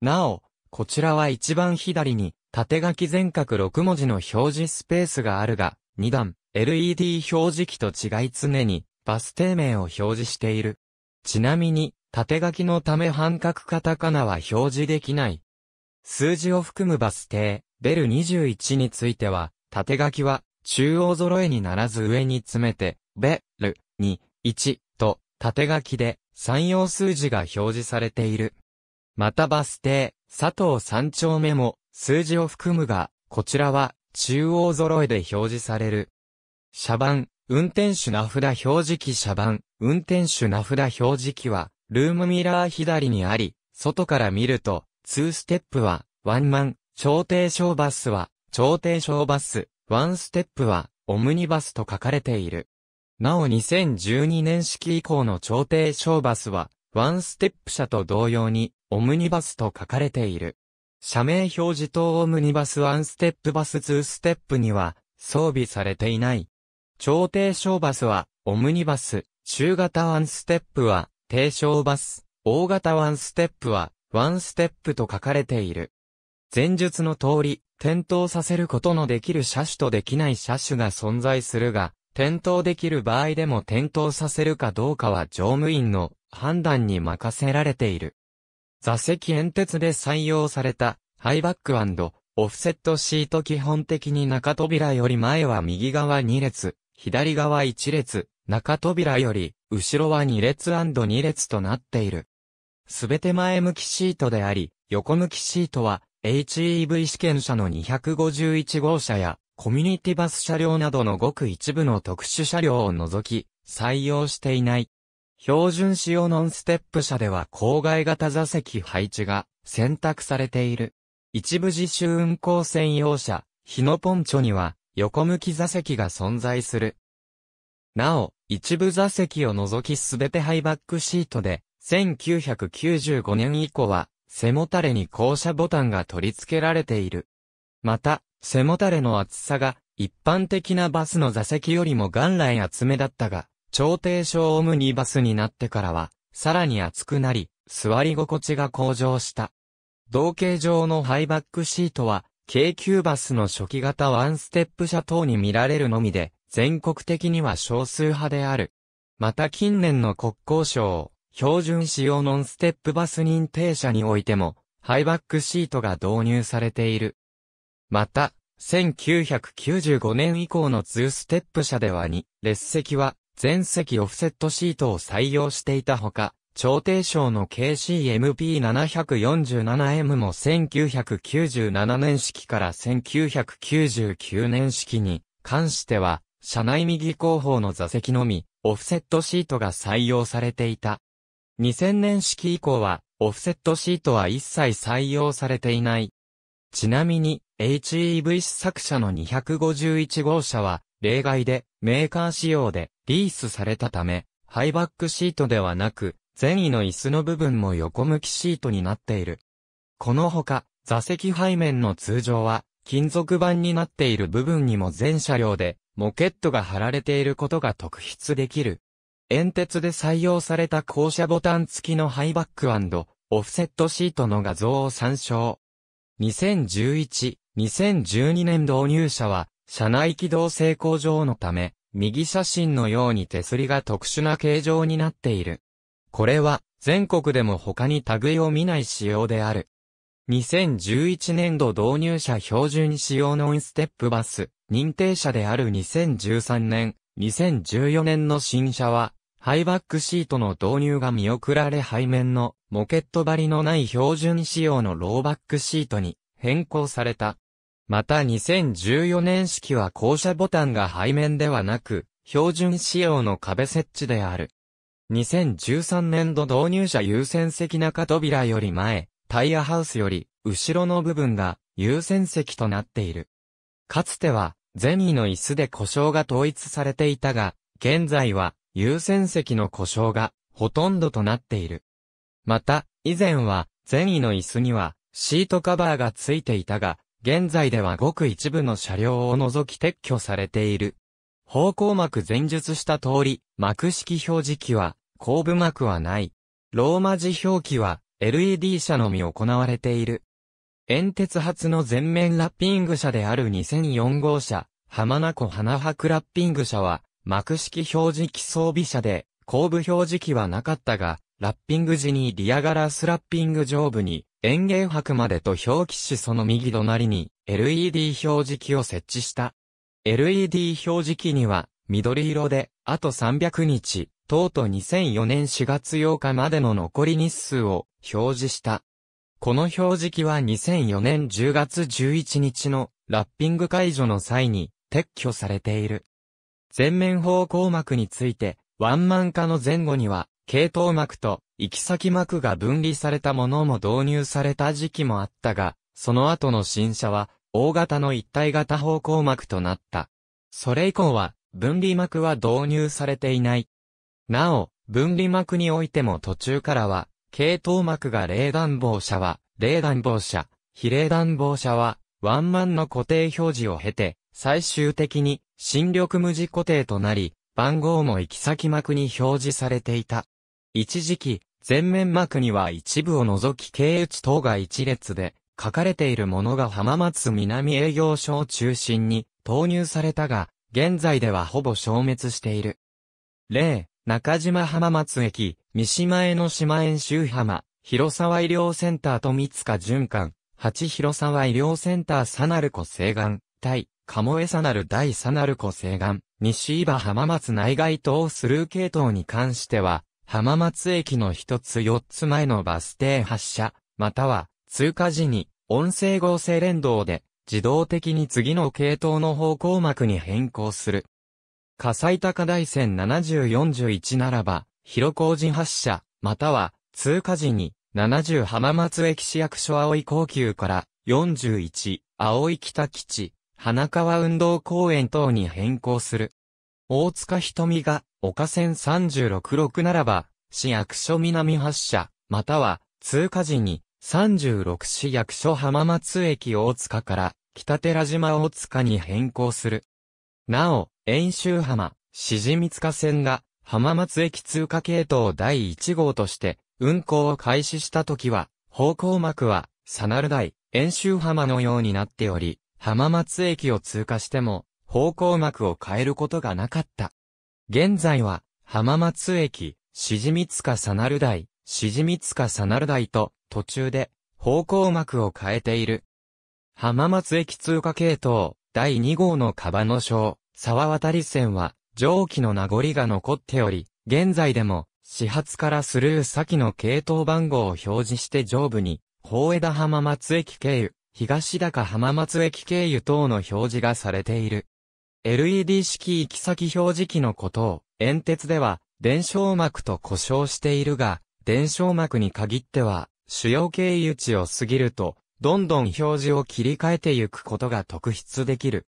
なお、こちらは一番左に、縦書き全角6文字の表示スペースがあるが、2段、LED 表示器と違い常に、バス停名を表示している。ちなみに、縦書きのため半角カタカナは表示できない。数字を含むバス停、ベル21については、縦書きは、中央揃えにならず上に詰めて、ベル2、1と、縦書きで、三要数字が表示されている。またバス停、佐藤三丁目も、数字を含むが、こちらは、中央揃えで表示される。車番、運転手名札表示器車番、運転手名札表示器は、ルームミラー左にあり、外から見ると、2ステップは、ワンマン、超低小バスは、超低小バス、ワンステップは、オムニバスと書かれている。なお2012年式以降の超低小バスは、ワンステップ車と同様に、オムニバスと書かれている。社名表示等オムニバス1ステップバス2ステップには装備されていない。超低小バスはオムニバス、中型1ステップは低小バス、大型1ステップは1ステップと書かれている。前述の通り、点灯させることのできる車種とできない車種が存在するが、点灯できる場合でも点灯させるかどうかは乗務員の判断に任せられている。座席煙鉄で採用された、ハイバックオフセットシート基本的に中扉より前は右側2列、左側1列、中扉より後ろは2列 &2 列となっている。すべて前向きシートであり、横向きシートは HEV 試験車の251号車やコミュニティバス車両などのごく一部の特殊車両を除き採用していない。標準仕様ノンステップ車では郊外型座席配置が選択されている。一部自主運行専用車、日のポンチョには横向き座席が存在する。なお、一部座席を除きすべてハイバックシートで、1995年以降は背もたれに降車ボタンが取り付けられている。また、背もたれの厚さが一般的なバスの座席よりも元来厚めだったが、調停所オムニバスになってからは、さらに暑くなり、座り心地が向上した。同型上のハイバックシートは、京急バスの初期型ワンステップ車等に見られるのみで、全国的には少数派である。また近年の国交省、標準使用ノンステップバス認定車においても、ハイバックシートが導入されている。また、1995年以降の2ステップ車では2、列席は全席オフセットシートを採用していたほか、超低床の KCMP747M も1997年式から1999年式に関しては、車内右後方の座席のみ、オフセットシートが採用されていた。2000年式以降は、オフセットシートは一切採用されていない。ちなみに、HEV 試作車の251号車は、例外で、メーカー仕様でリースされたため、ハイバックシートではなく、前位の椅子の部分も横向きシートになっている。このほか、座席背面の通常は、金属板になっている部分にも全車両で、モケットが貼られていることが特筆できる。煙鉄で採用された降車ボタン付きのハイバックオフセットシートの画像を参照。2011、2012年導入者は、車内起動性向上のため、右写真のように手すりが特殊な形状になっている。これは、全国でも他に類を見ない仕様である。2011年度導入者標準仕様のインステップバス、認定車である2013年、2014年の新車は、ハイバックシートの導入が見送られ背面のモケット張りのない標準仕様のローバックシートに変更された。また2014年式は降車ボタンが背面ではなく、標準仕様の壁設置である。2013年度導入者優先席中扉より前、タイヤハウスより、後ろの部分が優先席となっている。かつては、ゼニの椅子で故障が統一されていたが、現在は優先席の故障がほとんどとなっている。また、以前は、善意の椅子にはシートカバーがついていたが、現在ではごく一部の車両を除き撤去されている。方向幕前述した通り、幕式表示器は、後部幕はない。ローマ字表記は、LED 車のみ行われている。煙鉄発の全面ラッピング車である2004号車、浜名湖花博ラッピング車は、幕式表示器装備車で、後部表示器はなかったが、ラッピング時にリアガラスラッピング上部に園芸博までと表記しその右隣に LED 表示器を設置した。LED 表示器には緑色であと300日、とうと2004年4月8日までの残り日数を表示した。この表示器は2004年10月11日のラッピング解除の際に撤去されている。全面方向膜について、ワンマン化の前後には系統膜と行き先膜が分離されたものも導入された時期もあったが、その後の新車は、大型の一体型方向膜となった。それ以降は、分離膜は導入されていない。なお、分離膜においても途中からは、系統膜が冷暖房車は、冷暖房車、比冷暖房車は、ワンマンの固定表示を経て、最終的に、新緑無地固定となり、番号も行き先膜に表示されていた。一時期、全面幕には一部を除き経地等が一列で書かれているものが浜松南営業所を中心に投入されたが、現在ではほぼ消滅している。例、中島浜松駅、三島への島園周浜、広沢医療センターと三塚循環、八広沢医療センターサナルコ西岸、対、鴨江サナル大サナルコ西岸、西伊波浜松内外等スルー系統に関しては、浜松駅の一つ四つ前のバス停発車、または通過時に音声合成連動で自動的に次の系統の方向幕に変更する。火災高台線7041ならば、広工事発車、または通過時に70浜松駅市役所青井高級から41青井北基地、花川運動公園等に変更する。大塚瞳が、岡線366ならば、市役所南発車、または、通過時に、36市役所浜松駅大塚から、北寺島大塚に変更する。なお、遠州浜、しじみ塚線が、浜松駅通過系統第1号として、運行を開始した時は、方向幕は、サナル台、遠州浜のようになっており、浜松駅を通過しても、方向幕を変えることがなかった。現在は、浜松駅、しじみつかさなる台、しじみつかさなる台と、途中で、方向幕を変えている。浜松駅通過系統、第2号のカバノ省、沢渡り線は、蒸気の名残が残っており、現在でも、始発からスルー先の系統番号を表示して上部に、宝枝浜松駅経由、東高浜松駅経由等の表示がされている。LED 式行き先表示器のことを、煙鉄では、伝承膜と呼称しているが、伝承膜に限っては、主要経由値を過ぎると、どんどん表示を切り替えていくことが特筆できる。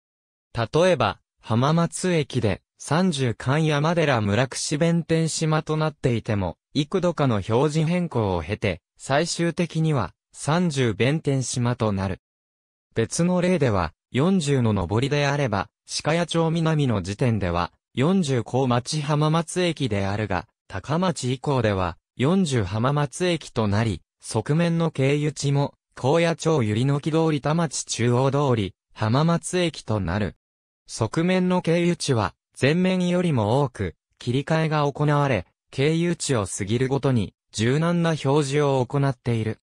例えば、浜松駅で、三十間山寺村串弁天島となっていても、幾度かの表示変更を経て、最終的には、三十弁天島となる。別の例では、40の上りであれば、鹿屋町南の時点では、40高町浜松駅であるが、高町以降では、40浜松駅となり、側面の経由地も、高野町百合の木通り田町中央通り、浜松駅となる。側面の経由地は、前面よりも多く、切り替えが行われ、経由地を過ぎるごとに、柔軟な表示を行っている。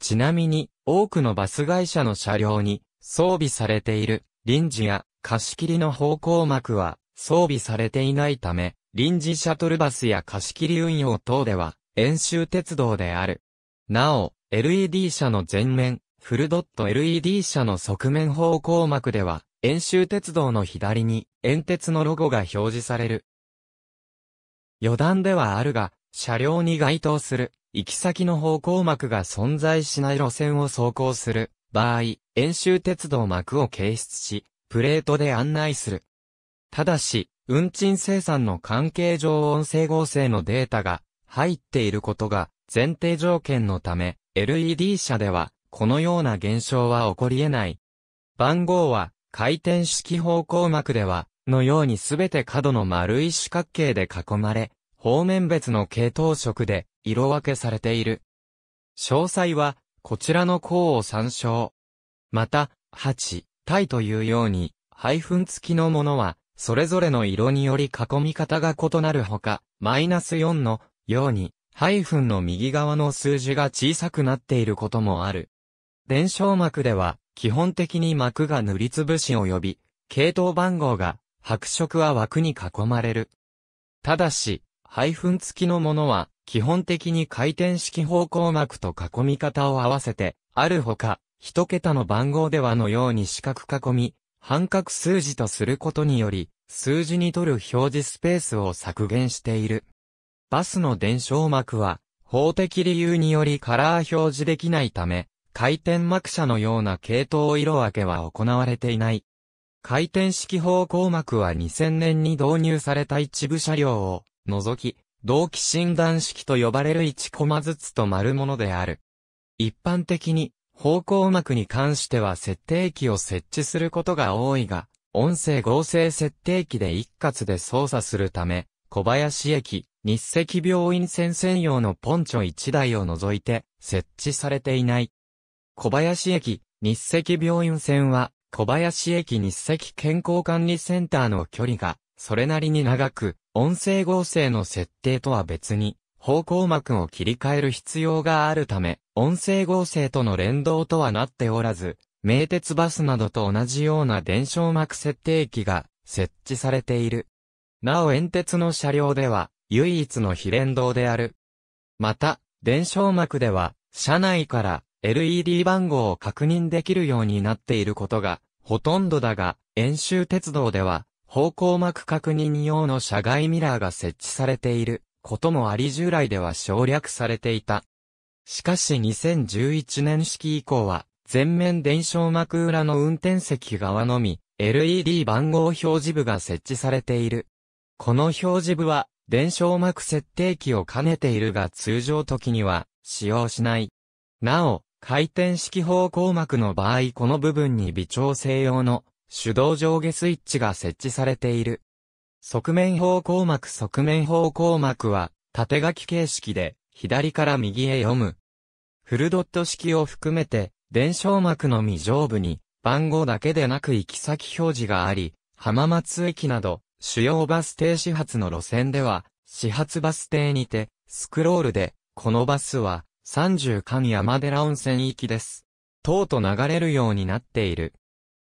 ちなみに、多くのバス会社の車両に、装備されている臨時や貸し切りの方向幕は装備されていないため、臨時シャトルバスや貸し切り運用等では、演習鉄道である。なお、LED 車の前面、フルドット LED 車の側面方向幕では、演習鉄道の左に、遠鉄のロゴが表示される。余談ではあるが、車両に該当する、行き先の方向幕が存在しない路線を走行する、場合、遠州鉄道幕を掲出し、プレートで案内する。ただし、運賃生産の関係上音声合成のデータが入っていることが前提条件のため、LED 車ではこのような現象は起こり得ない。番号は回転式方向幕では、のようにすべて角の丸い四角形で囲まれ、方面別の系統色で色分けされている。詳細はこちらの項を参照。また、8、タイというように、ハイフン付きのものは、それぞれの色により囲み方が異なるほか、マイナス4のように、ハイフンの右側の数字が小さくなっていることもある。伝承幕では、基本的に幕が塗りつぶし及び、系統番号が、白色は枠に囲まれる。ただし、配分付きのものは、基本的に回転式方向膜と囲み方を合わせて、あるほか、一桁の番号ではのように四角囲み、半角数字とすることにより、数字に取る表示スペースを削減している。バスの伝承膜は、法的理由によりカラー表示できないため、回転膜車のような系統色分けは行われていない。回転式方向膜は2000年に導入された一部車両を除き、同期診断式と呼ばれる1コマずつと丸ものである。一般的に、方向膜に関しては設定器を設置することが多いが、音声合成設定器で一括で操作するため、小林駅、日赤病院線専用のポンチョ1台を除いて設置されていない。小林駅、日赤病院線は、小林駅日赤健康管理センターの距離がそれなりに長く、音声合成の設定とは別に、方向幕を切り替える必要があるため、音声合成との連動とはなっておらず、名鉄バスなどと同じような伝承幕設定機が設置されている。なお煙鉄の車両では、唯一の非連動である。また、伝承幕では、車内から LED 番号を確認できるようになっていることが、ほとんどだが、遠州鉄道では、方向膜確認用の車外ミラーが設置されていることもあり従来では省略されていた。しかし2011年式以降は、全面伝承膜裏の運転席側のみ、LED 番号表示部が設置されている。この表示部は、伝承膜設定器を兼ねているが通常時には、使用しない。なお、回転式方向膜の場合この部分に微調整用の手動上下スイッチが設置されている。側面方向膜側面方向膜は縦書き形式で左から右へ読む。フルドット式を含めて伝承膜の未上部に番号だけでなく行き先表示があり、浜松駅など主要バス停始発の路線では始発バス停にてスクロールでこのバスは30間山寺温泉行きです。うと流れるようになっている。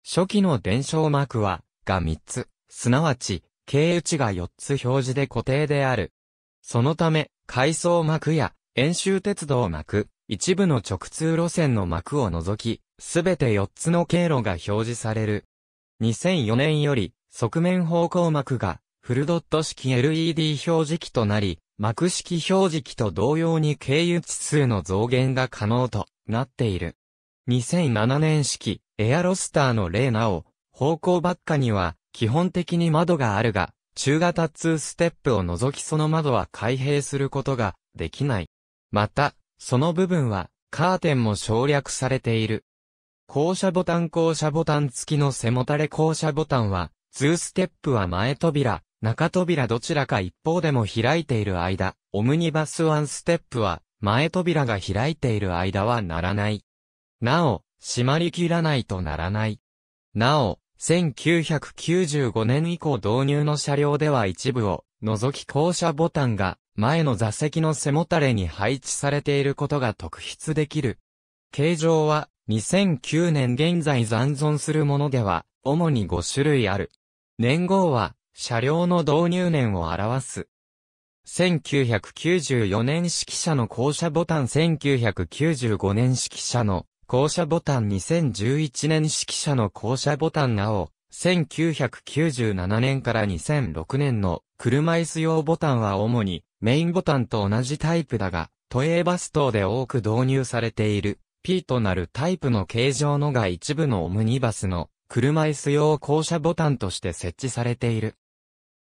初期の伝承膜は、が3つ、すなわち、経内が4つ表示で固定である。そのため、階層膜や、遠州鉄道膜、一部の直通路線の膜を除き、すべて4つの経路が表示される。2004年より、側面方向膜が、フルドット式 LED 表示器となり、膜式表示器と同様に経由値数の増減が可能となっている。2007年式、エアロスターの例なお、方向ばっかには、基本的に窓があるが、中型2ステップを除きその窓は開閉することができない。また、その部分はカーテンも省略されている。降車ボタン降車ボタン付きの背もたれ降車ボタンは、2ステップは前扉、中扉どちらか一方でも開いている間、オムニバス1ステップは前扉が開いている間はならない。なお、締まりきらないとならない。なお、1995年以降導入の車両では一部を除き降車ボタンが前の座席の背もたれに配置されていることが特筆できる。形状は2009年現在残存するものでは主に5種類ある。年号は車両の導入年を表す。1994年式車の降車ボタン1995年式車の校舎ボタン2011年式車の校舎ボタンなお、1997年から2006年の車椅子用ボタンは主にメインボタンと同じタイプだが、都営バス等で多く導入されている P となるタイプの形状のが一部のオムニバスの車椅子用校舎ボタンとして設置されている。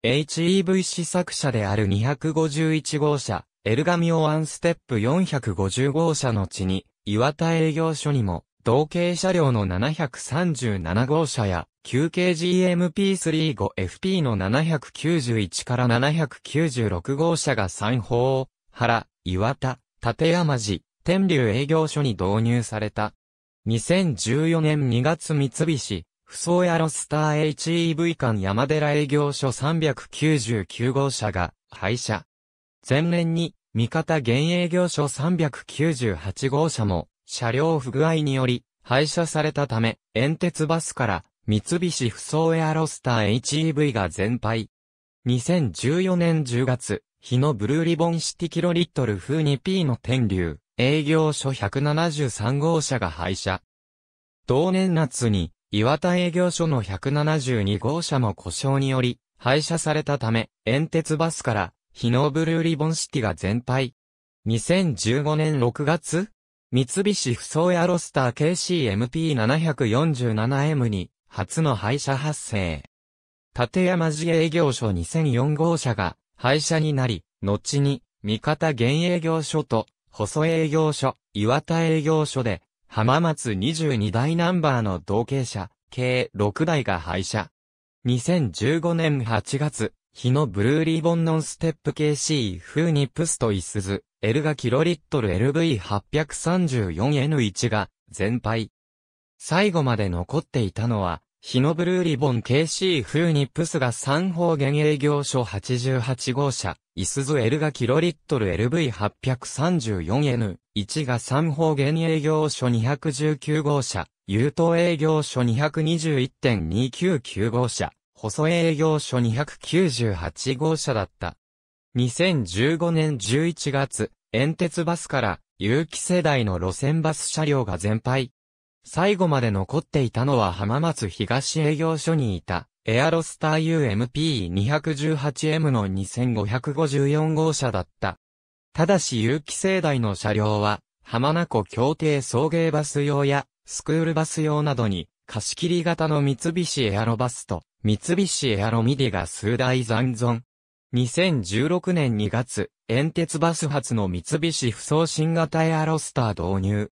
HEV 試作車である251号車、エルガミオワンステップ450号車の地に、岩田営業所にも、同型車両の737号車や、旧系 GMP35FP の791から796号車が三方、原、岩田、立山寺、天竜営業所に導入された。2014年2月三菱、不走やロスター HEV 間山寺営業所399号車が廃車。前年に味方現営業所398号車も、車両不具合により、廃車されたため、煙鉄バスから、三菱不走エアロスター HEV が全廃。2014年10月、日のブルーリボンシティキロリットル風 2P の天竜、営業所173号車が廃車。同年夏に、岩田営業所の172号車も故障により、廃車されたため、煙鉄バスから、ヒノーブルーリボンシティが全廃。2015年6月三菱不走エアロスター KCMP747M に初の廃車発生。立山寺営業所2004号車が廃車になり、後に三方現営業所と細営業所、岩田営業所で浜松22台ナンバーの同型車計6台が廃車。2015年8月、日のブルーリボンノンステップ KC 風にプスとイスズ、L がキロリットル LV834N1 が、全敗。最後まで残っていたのは、日のブルーリボン KC 風にプスが3方現営業所88号車、イスズ L がキロリットル LV834N、1が3方現営業所219号車、優等営業所221.299号車。細江営業所298号車だった。2015年11月、遠鉄バスから有機世代の路線バス車両が全廃。最後まで残っていたのは浜松東営業所にいたエアロスター UMP218M の2554号車だった。ただし有機世代の車両は浜名湖協定送迎バス用やスクールバス用などに貸し切り型の三菱エアロバスと三菱エアロミディが数台残存。2016年2月、煙鉄バス発の三菱不走新型エアロスター導入。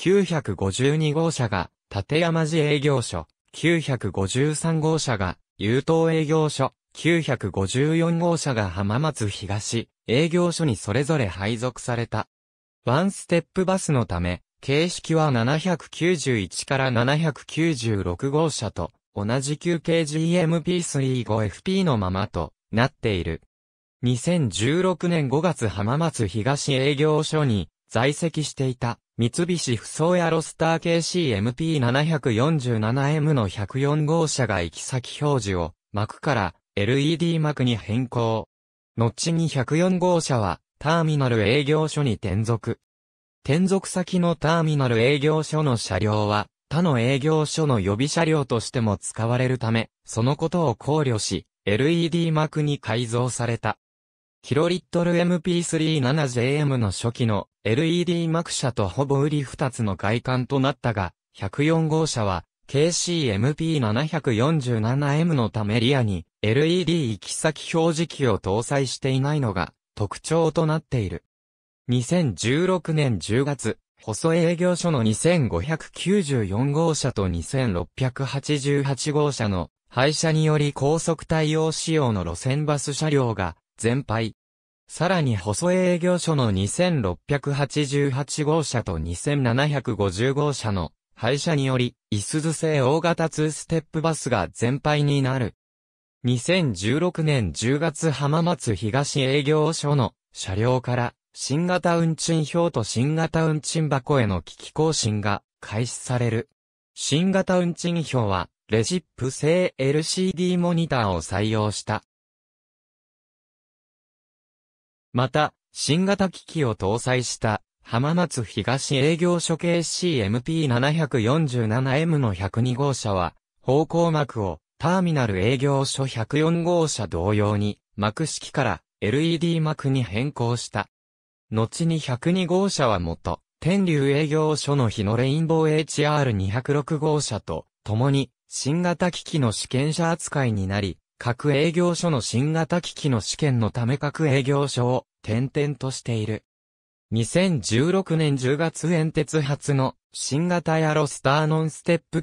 952号車が立山寺営業所、953号車が優等営業所、954号車が浜松東営業所にそれぞれ配属された。ワンステップバスのため、形式は791から796号車と同じ 9KGMP3-5FP のままとなっている。2016年5月浜松東営業所に在籍していた三菱不走やロスター KCMP747M の104号車が行き先表示を幕から LED 幕に変更。後に104号車はターミナル営業所に転属。転属先のターミナル営業所の車両は他の営業所の予備車両としても使われるため、そのことを考慮し、LED 幕に改造された。キロリットル MP37JM の初期の LED 幕車とほぼ売り二つの外観となったが、104号車は KCMP747M のためリアに LED 行き先表示器を搭載していないのが特徴となっている。2016年10月、細江営業所の2594号車と2688号車の廃車により高速対応仕様の路線バス車両が全廃。さらに細江営業所の2688号車と2750号車の廃車により、いすず製大型2ステップバスが全廃になる。2016年10月浜松東営業所の車両から新型運賃表と新型運賃箱への機器更新が開始される。新型運賃表は、レジップ製 LCD モニターを採用した。また、新型機器を搭載した浜松東営業所系 CMP747M の102号車は、方向膜をターミナル営業所104号車同様に膜式から LED 膜に変更した。後に102号車は元、天竜営業所の日のレインボー HR206 号車と、共に、新型機器の試験車扱いになり、各営業所の新型機器の試験のため各営業所を転々としている。2016年10月演鉄発の新型ヤロスターノンステップ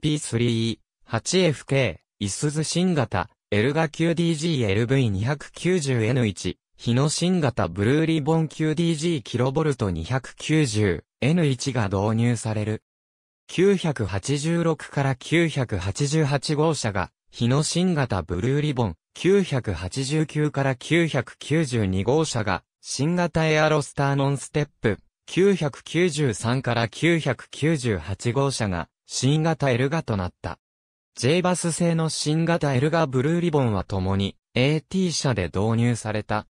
9KGMP3E8FK イスズ新型エルガ 9DGLV290N1 日野新型ブルーリボン q d g キロボルト2 9 0 N1 が導入される。986から988号車が、日野新型ブルーリボン、989から992号車が、新型エアロスターノンステップ、993から998号車が、新型エルガとなった。J バス製の新型エルガブルーリボンは共に、AT 車で導入された。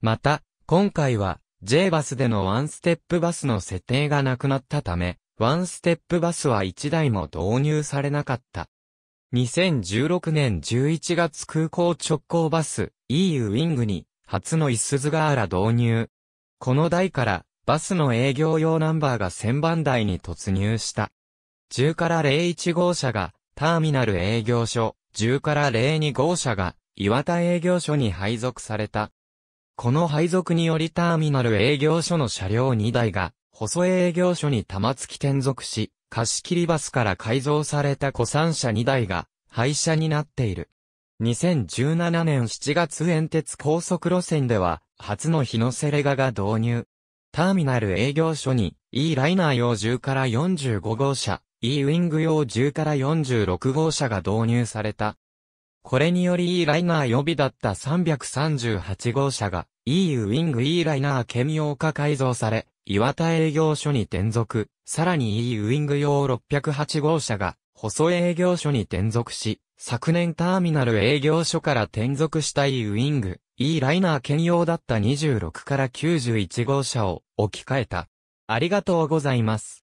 また、今回は、J バスでのワンステップバスの設定がなくなったため、ワンステップバスは1台も導入されなかった。2016年11月空港直行バス EU ウィングに初のイスズガーラ導入。この台からバスの営業用ナンバーが1000番台に突入した。10から01号車がターミナル営業所、10から02号車が岩田営業所に配属された。この配属によりターミナル営業所の車両2台が、細江営業所に玉突き転属し、貸切バスから改造された古参車2台が、廃車になっている。2017年7月沿鉄高速路線では、初の日のセレガが導入。ターミナル営業所に、E ライナー用10から45号車、E ウィング用10から46号車が導入された。これにより E ライナー予備だった338号車が EU ウィング E ライナー兼用化改造され、岩田営業所に転属、さらに EU ウィング用608号車が細営業所に転属し、昨年ターミナル営業所から転属した E ウィング、E ライナー兼用だった26から91号車を置き換えた。ありがとうございます。